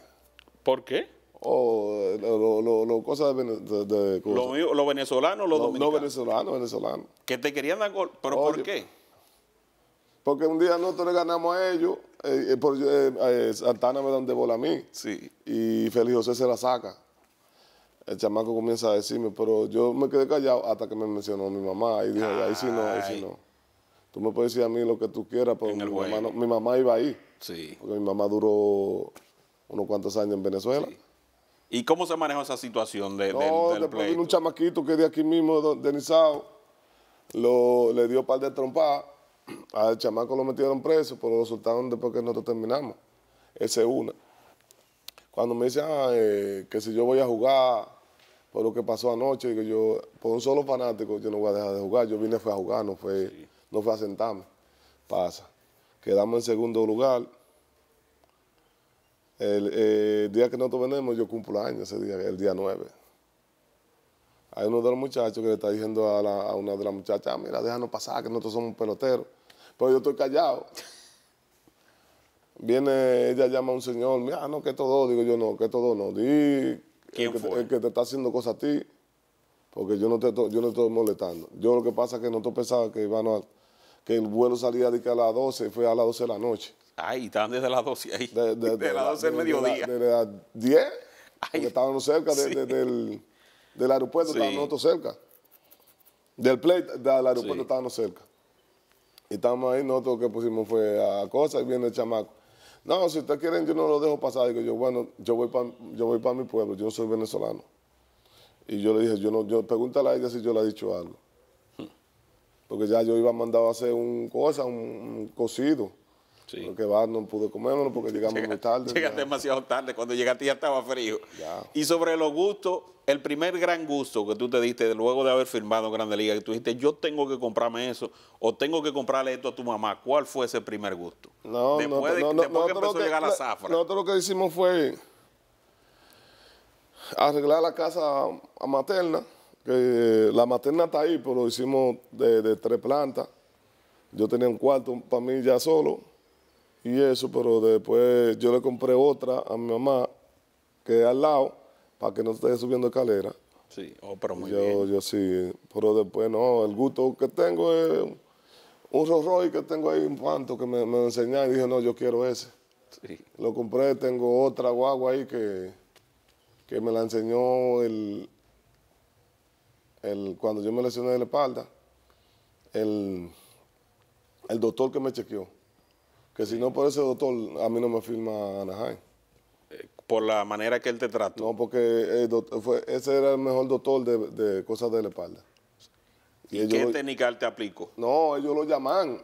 ¿Por qué? O oh, lo, cosas de, de, venezolanos cosas. o no, venezolanos venezolanos, Que te querían dar golpes. ¿Pero por qué? Porque un día nosotros le ganamos a ellos, eh, eh, eh, eh Santana me dan de bola a mí. Sí. Y feliz José se la saca el chamaco comienza a decirme, pero yo me quedé callado hasta que me mencionó mi mamá. Y dije, ahí sí no, ahí sí no. Tú me puedes decir a mí lo que tú quieras, pero mi mamá, iba ahí. Sí. Porque mi mamá duró unos cuantos años en Venezuela. ¿Y cómo se manejó esa situación de, no, después vino un chamaquito que de aquí mismo, de le dio par de trompadas. *clears throat* Al chamaco lo metieron preso, pero lo soltaron después que nosotros terminamos. Ese es una. Cuando me dicen ah, eh, que si yo voy a jugar por lo que pasó anoche, digo yo, por un solo fanático, yo no voy a dejar de jugar. Yo vine fue a jugar, no fue, no fue a sentarme. Pasa. Quedamos en segundo lugar. El, eh, día que nosotros venimos, yo cumplo años ese día, el día 9. Hay uno de los muchachos que le está diciendo a, una de las muchachas, ah, mira, déjanos pasar, que nosotros somos peloteros. Pero yo estoy callado. Viene, ella llama a un señor, mira, no, que todo, digo yo, no, que todo no. Di el, que, te está haciendo cosas a ti, porque yo no te, yo no estoy molestando. Yo lo que pasa es que nosotros pensaba que iban a, que el vuelo salía de que a las 12 y fue a las 12 de la noche. Ay, estaban desde las 12 ahí. desde las 12 del mediodía. Desde las 10, porque estábamos cerca del, aeropuerto, estábamos nosotros cerca. Del play del aeropuerto estábamos cerca. Y estábamos ahí, nosotros que pusimos fue a cosas y viene el chamaco. No, si ustedes quieren, yo no lo dejo pasar. Digo yo, bueno, yo voy para yo voy mi pueblo, yo soy venezolano. Y yo le dije, yo no, yo pregúntale a ella si yo le he dicho algo. Hmm. Porque ya yo iba mandado a hacer un cosa, un cocido. Sí. Porque va, no pude comérmelo porque llegamos muy tarde. Llegaste demasiado tarde, cuando llegaste ya estaba frío. Y sobre los gustos, el primer gran gusto que tú te diste luego de haber firmado Grande Liga, que tú dijiste, yo tengo que comprarme eso o tengo que comprarle esto a tu mamá, ¿cuál fue ese primer gusto? No, después no, de, no, que empezó que, a llegar la zafra. Nosotros lo que hicimos fue arreglar la casa a materna, que eh, la materna está ahí, pero lo hicimos de tres plantas. Yo tenía un cuarto para mí ya solo y eso, pero después yo le compré otra a mi mamá, que es al lado, para que no esté subiendo escalera. Sí, oh, pero muy yo, bien. Yo sí, pero después no, el gusto que tengo es un Rolls que tengo ahí, un cuanto que me, me enseñaron y dije, no, yo quiero ese. Sí. Lo compré, tengo otra guagua ahí que, que me la enseñó el, el, cuando yo me lesioné de la espalda, el doctor que me chequeó. Que si no por ese doctor, a mí no me firma Anaheim. Eh, por la manera que él te trató. No, porque eh, fue, ese era el mejor doctor de, cosas de la espalda. ¿Y, qué técnica él te aplicó? No, ellos lo llaman.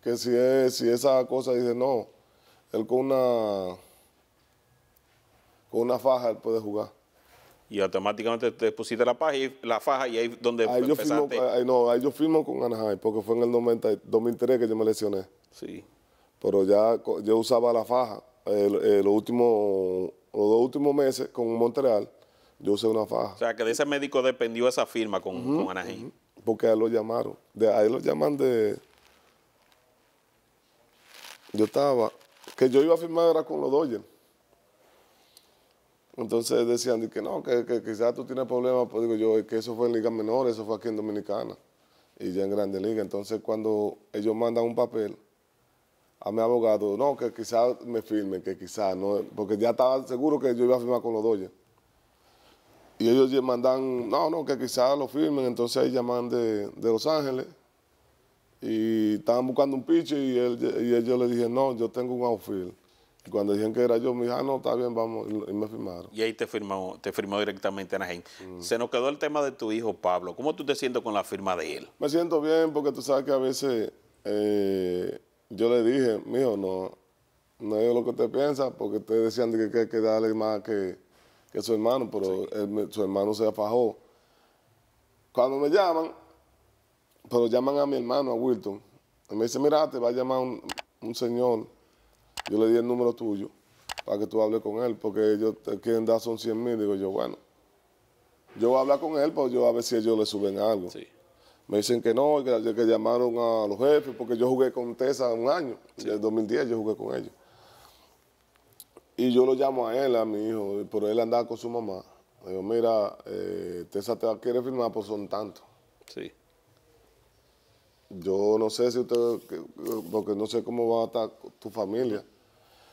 Que si, es, si esa cosa dice no, él con una, con una faja puede jugar y automáticamente te pusiste la, paja y, la faja y ahí donde ahí Yo ahí, no, ahí yo firmo con Anaheim porque fue en el 2003 que yo me lesioné. Sí pero ya yo usaba la faja. los dos últimos meses con Montreal, yo usé una faja. O sea, que de ese médico dependió esa firma con, Anaheim. Porque a él lo llamaron. De, a él lo llaman de... Yo estaba... Que yo iba a firmar era con los Dodgers. Entonces decían que no, que, que quizás tú tienes problemas. Pues digo yo, que eso fue en Liga Menor, eso fue aquí en Dominicana y ya en Grande Liga. Entonces cuando ellos mandan un papel, a mi abogado, no, que quizás me firmen, que quizás no, porque ya estaba seguro que yo iba a firmar con los doyes Y ellos mandan, no, no, que quizás lo firmen, entonces ahí llaman de, Los Ángeles y estaban buscando un pitcher y, ellos le dije, no, yo tengo un outfield. Y cuando dijeron que era yo, me dijeron, ah, no, está bien, vamos, y me firmaron. Y ahí te firmó, te firmó directamente la mm. Se nos quedó el tema de tu hijo, Pablo. ¿Cómo tú te sientes con la firma de él? Me siento bien porque tú sabes que a veces... Eh, yo le dije, mijo, no, no es lo que usted piensa, porque te decían que hay que, darle más que, su hermano, pero su hermano se afajó. Cuando me llaman, pero llaman a mi hermano, a Wilton, me dice, mira, te va a llamar un, señor, yo le di el número tuyo para que tú hables con él, porque ellos te quieren dar son 100 mil. Digo yo, bueno, yo voy a hablar con él, pues yo a ver si ellos le suben algo. Sí. Me dicen que no, que, llamaron a los jefes, porque yo jugué con Tessa un año, sí. en el 2010 yo jugué con ellos. Y yo lo llamo a él, a mi hijo, pero él andaba con su mamá. digo, mira, eh, Tessa te quiere firmar, pues son tantos. Sí. Yo no sé si usted, porque no sé cómo va a estar tu familia.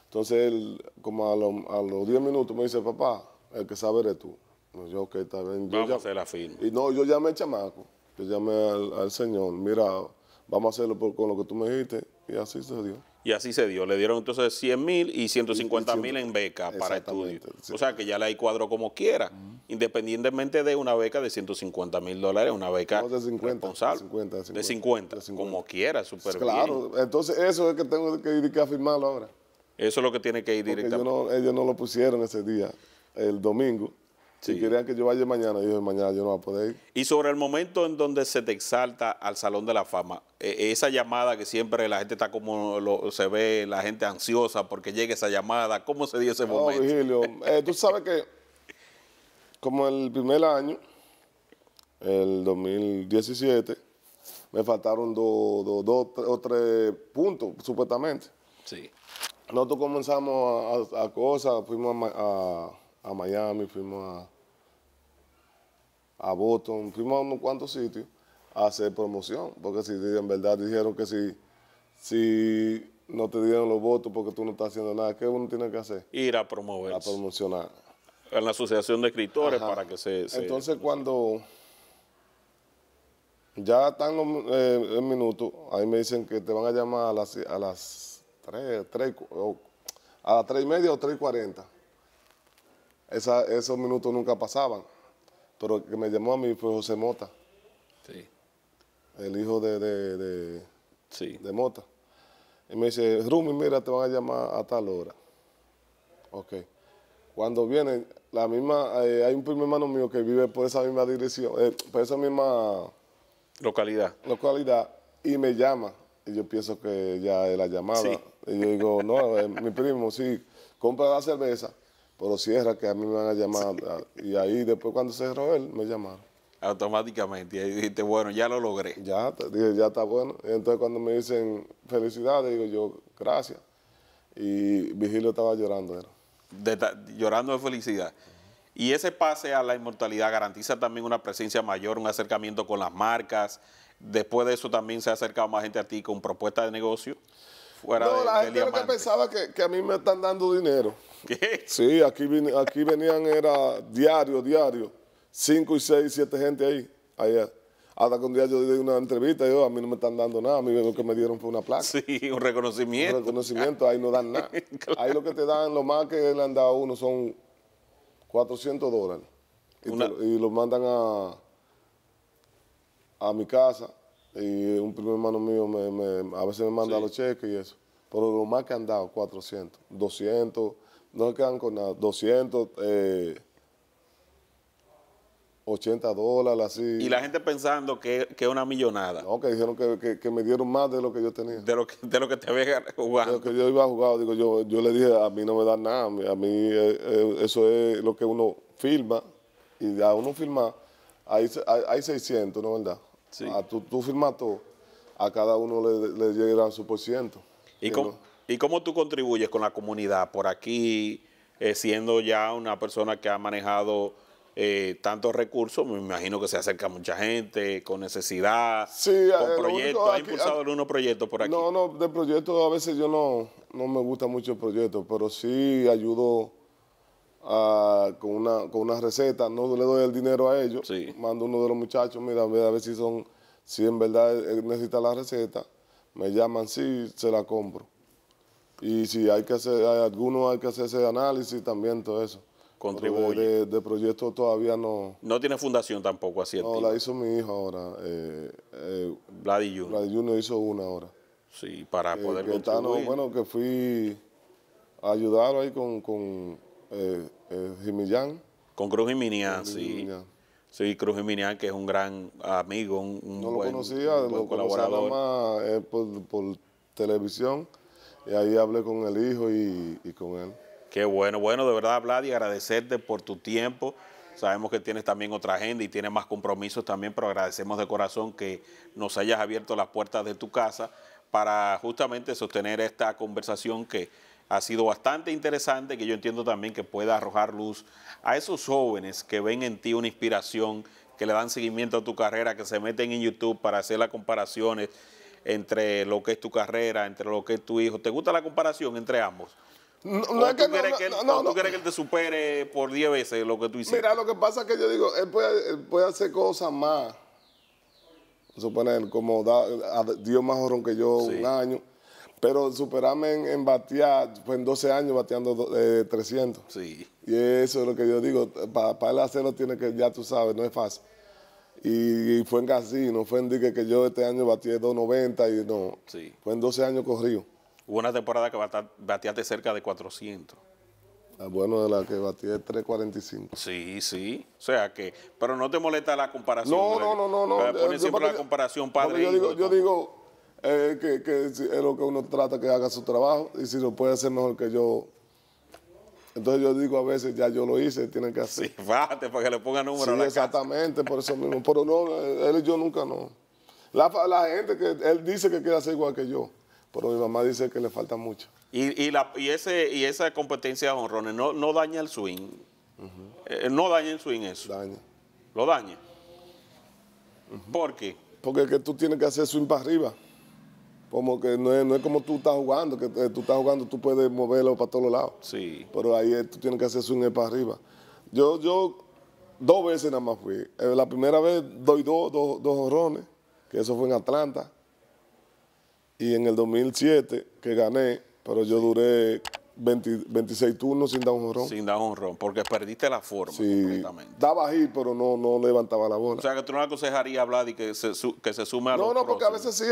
Entonces como a, los 10 minutos, me dice, papá, el que sabe eres tú. Yo, ok, está Yo Vamos a la firma. Y no, yo llamé al chamaco. Yo llamé al, Señor, mira, vamos a hacerlo con lo que tú me dijiste, y así se dio. Y así se dio. Le dieron entonces 100 mil y 150 mil en beca para estudios. O sea que ya la hay cuadro como quiera, independientemente de una beca de 150 mil dólares, una beca de 50, responsable. De 50, como quiera, súper claro, bien. Claro, entonces eso es que tengo que ir a firmarlo ahora. Eso es lo que tiene que ir directamente. ellos no lo pusieron ese día, el domingo. Si querían que yo vaya mañana, yo dije, mañana yo no voy a poder ir. Y sobre el momento en donde se te exalta al Salón de la Fama, eh, eh, esa llamada que siempre la gente está como, se ve la gente ansiosa porque llegue esa llamada, ¿cómo se dio ese momento? Virgilio, eh, tú sabes que como el primer año, el 2017, me faltaron dos o tres puntos, supuestamente. Sí. Nosotros comenzamos a, cosas, fuimos a a Miami, fuimos a, a Boston, fuimos a unos cuantos sitios a hacer promoción, porque si en verdad dijeron que si, si no te dieron los votos porque tú no estás haciendo nada, ¿qué uno tiene que hacer? Ir a promover. A promocionar. En la Asociación de Escritores para que se... Entonces cuando ya están los eh, minutos, ahí me dicen que te van a llamar a las, a 3, 3 a las 3 y media o 3 y 40 esos minutos nunca pasaban. Pero el que me llamó a mí fue José Mota. Sí. El hijo de, de, sí. de Mota. Y me dice, Rumi, mira, te van a llamar a tal hora. Ok. Cuando viene, la misma, eh, hay un primo hermano mío que vive por esa misma dirección, eh, por esa misma localidad. Localidad. Y me llama. Y yo pienso que ya es la llamada. Y yo digo, no, eh, mi primo, sí, compra la cerveza pero cierra que a mí me van a llamar. Y ahí después cuando cerró él, me llamaron. Automáticamente, y ahí dijiste, bueno, ya lo logré. Ya, dije, ya está bueno. entonces cuando me dicen felicidades, digo yo, gracias. Y Vigilio estaba llorando. Era. llorando de felicidad. Y ese pase a la inmortalidad garantiza también una presencia mayor, un acercamiento con las marcas. Después de eso también se ha acercado más gente a ti con propuestas de negocio no, la gente que pensaba que, que, a mí me están dando dinero. ¿Qué? Sí, aquí, aquí venían, era diario, diario, cinco y seis, siete gente ahí, allá. Hasta que un día yo di una entrevista y yo, a mí no me están dando nada, a mí lo que me dieron fue una placa. Sí, un reconocimiento. Un reconocimiento, ahí no dan nada. *laughs* Ahí lo que te dan, lo más que le han dado a uno son 400 dólares. Y, los lo mandan a, a mi casa y un primo hermano mío a veces me manda los cheques y eso. Pero lo más que han dado, 400, 200, no se quedan con nada, 200, eh, 80 dólares, así. Y la gente pensando que es una millonada. No, que dijeron que, me dieron más de lo que yo tenía. De lo que, te había *laughs* jugado. De lo que yo iba a jugar. Digo, yo, yo le dije, a mí no me dan nada. A mí, eh, eh, eso es lo que uno firma. Y a uno firma, hay, hay 600, ¿no verdad? Ah, tú, firmas todo, a cada uno le, llegará su por ciento. ¿Y, cómo, ¿Y cómo tú contribuyes con la comunidad por aquí, eh, siendo ya una persona que ha manejado eh, tantos recursos? Me imagino que se acerca mucha gente con necesidad, con eh, proyectos. ¿Ha impulsado algunos proyectos por aquí? No, no, de proyectos a veces yo no, no me gusta mucho el proyecto, pero sí ayudo con, una, con una receta, no le doy el dinero a ellos, mando uno de los muchachos, mira, a ver, si son, si en verdad eh, necesita la receta, me llaman, sí, se la compro. Y si hay que hacer, hay algunos hay que hacer ese análisis también, todo eso. Contribuye. De, de, proyecto todavía no. No tiene fundación tampoco, así No, la hizo mi hijo ahora. Eh, eh, Junior. Vladi Junior hizo una ahora. Sí, para eh, poder contarnos bueno, que fui a ayudarlo ahí con eh, eh, con Cruz Jiminián, sí. Sí, Cruz Jiminián, que es un gran amigo, un, no lo conocía, colaborador. Eh, por, televisión y ahí hablé con el hijo y, y con él. Qué bueno, bueno, de verdad, Vlad, y agradecerte por tu tiempo. Sabemos que tienes también otra agenda y tienes más compromisos también, pero agradecemos de corazón que nos hayas abierto las puertas de tu casa para justamente sostener esta conversación que ha sido bastante interesante, que yo entiendo también que pueda arrojar luz a esos jóvenes que ven en ti una inspiración, que le dan seguimiento a tu carrera, que se meten en YouTube para hacer las comparaciones entre lo que es tu carrera, entre lo que es tu hijo. ¿Te gusta la comparación entre ambos? No, no, ¿Tú crees que él te supere por 10 veces lo que tú hiciste? Mira, lo que pasa es que yo digo, él puede, hacer cosas más. Suponer, como da, dio más jorón que yo un año pero superarme en, batear, fue en 12 años bateando 300. Eh, sí. Y eso es lo que yo digo, para él hacerlo tiene que, ya tú sabes, no es fácil. Y, fue en casino, fue en dique que yo este año batié 290 y no. Sí. Fue en 12 años corrido. Hubo una temporada que bateaste cerca de 400. La ah, bueno, de la que es 3.45. Sí, sí. O sea que, pero no te molesta la comparación. No, no, no, no. no. Ponen siempre la comparación padre. E yo digo, yo digo que, es lo que uno trata que haga su trabajo y si lo puede hacer mejor que yo. Entonces yo digo a veces, ya yo lo hice, tienen que hacer. Sí, para que le ponga número exactamente, por eso mismo. Pero no, él y yo nunca no. La, la gente que él dice que quiere hacer igual que yo, pero mi mamá dice que le falta mucho. Y, y, la, y, ese, y esa competencia de honrones no, no daña el swing. Eh, no daña el swing eso. Daña. Lo daña. porque Porque que tú tienes que hacer swing para arriba como que no es, no es como tú estás jugando, que eh, tú estás jugando, tú puedes moverlo para todos lados. Sí. Pero ahí tú tienes que hacer swing para arriba. Yo, yo dos veces nada más fui. Eh, la primera vez doy dos, dos, dos horrones, que eso fue en Atlanta. Y en el 2007, que gané, pero yo duré 26 turnos sin dar un ron. Sin dar un ron, porque perdiste la forma sí, completamente. Daba ahí, pero no, no levantaba la bola. O sea, que tú no aconsejarías a y que se, que se sume a No, no, porque a veces sí,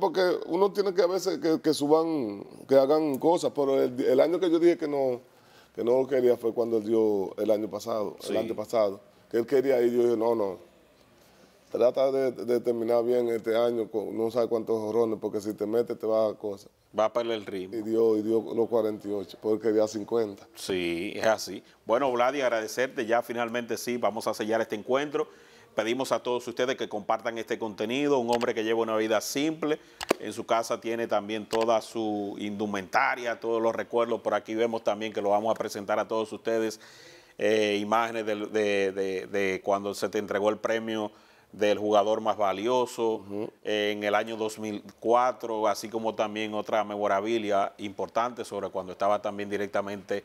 porque uno tiene que a veces que, suban, que hagan cosas, pero el, año que yo dije que no que no lo quería fue cuando él dio el año pasado, el año pasado, que él quería ir, yo dije, no, no, Trata de, terminar bien este año, con, no sabe cuántos jorrones, porque si te metes te va a cosas. Va a perder el ritmo. Y dio, y dio los 48, porque dio 50. Sí, es así. Bueno, Vladi, agradecerte. Ya finalmente sí, vamos a sellar este encuentro. Pedimos a todos ustedes que compartan este contenido. Un hombre que lleva una vida simple. En su casa tiene también toda su indumentaria, todos los recuerdos. Por aquí vemos también que lo vamos a presentar a todos ustedes. Eh, imágenes de cuando se te entregó el premio del jugador más valioso en el año 2004, así como también otra memorabilia importante sobre cuando estaba también directamente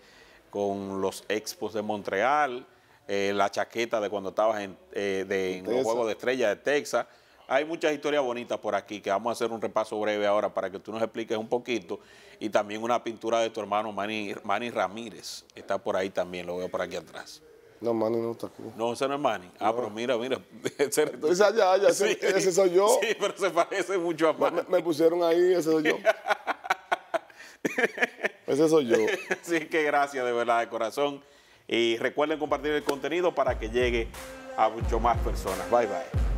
con los Expos de Montreal, eh, la chaqueta de cuando estabas en, eh, de, los Juegos de Estrella de Texas. Hay muchas historias bonitas por aquí que vamos a hacer un repaso breve ahora para que tú nos expliques un poquito. Y también una pintura de tu hermano Manny, Manny Ramírez está por ahí también, lo veo por aquí atrás. No, Manny no está aquí. No, ese no es Manny. Ah, pero mira, mira. *laughs* Ese Entonces allá, allá, ese, soy yo. Sí, pero se parece mucho a Manny. Me, me pusieron ahí, ese soy yo. *laughs* ese soy yo. Sí, que gracias de verdad, de corazón. Y recuerden compartir el contenido para que llegue a mucho más personas. Bye, bye.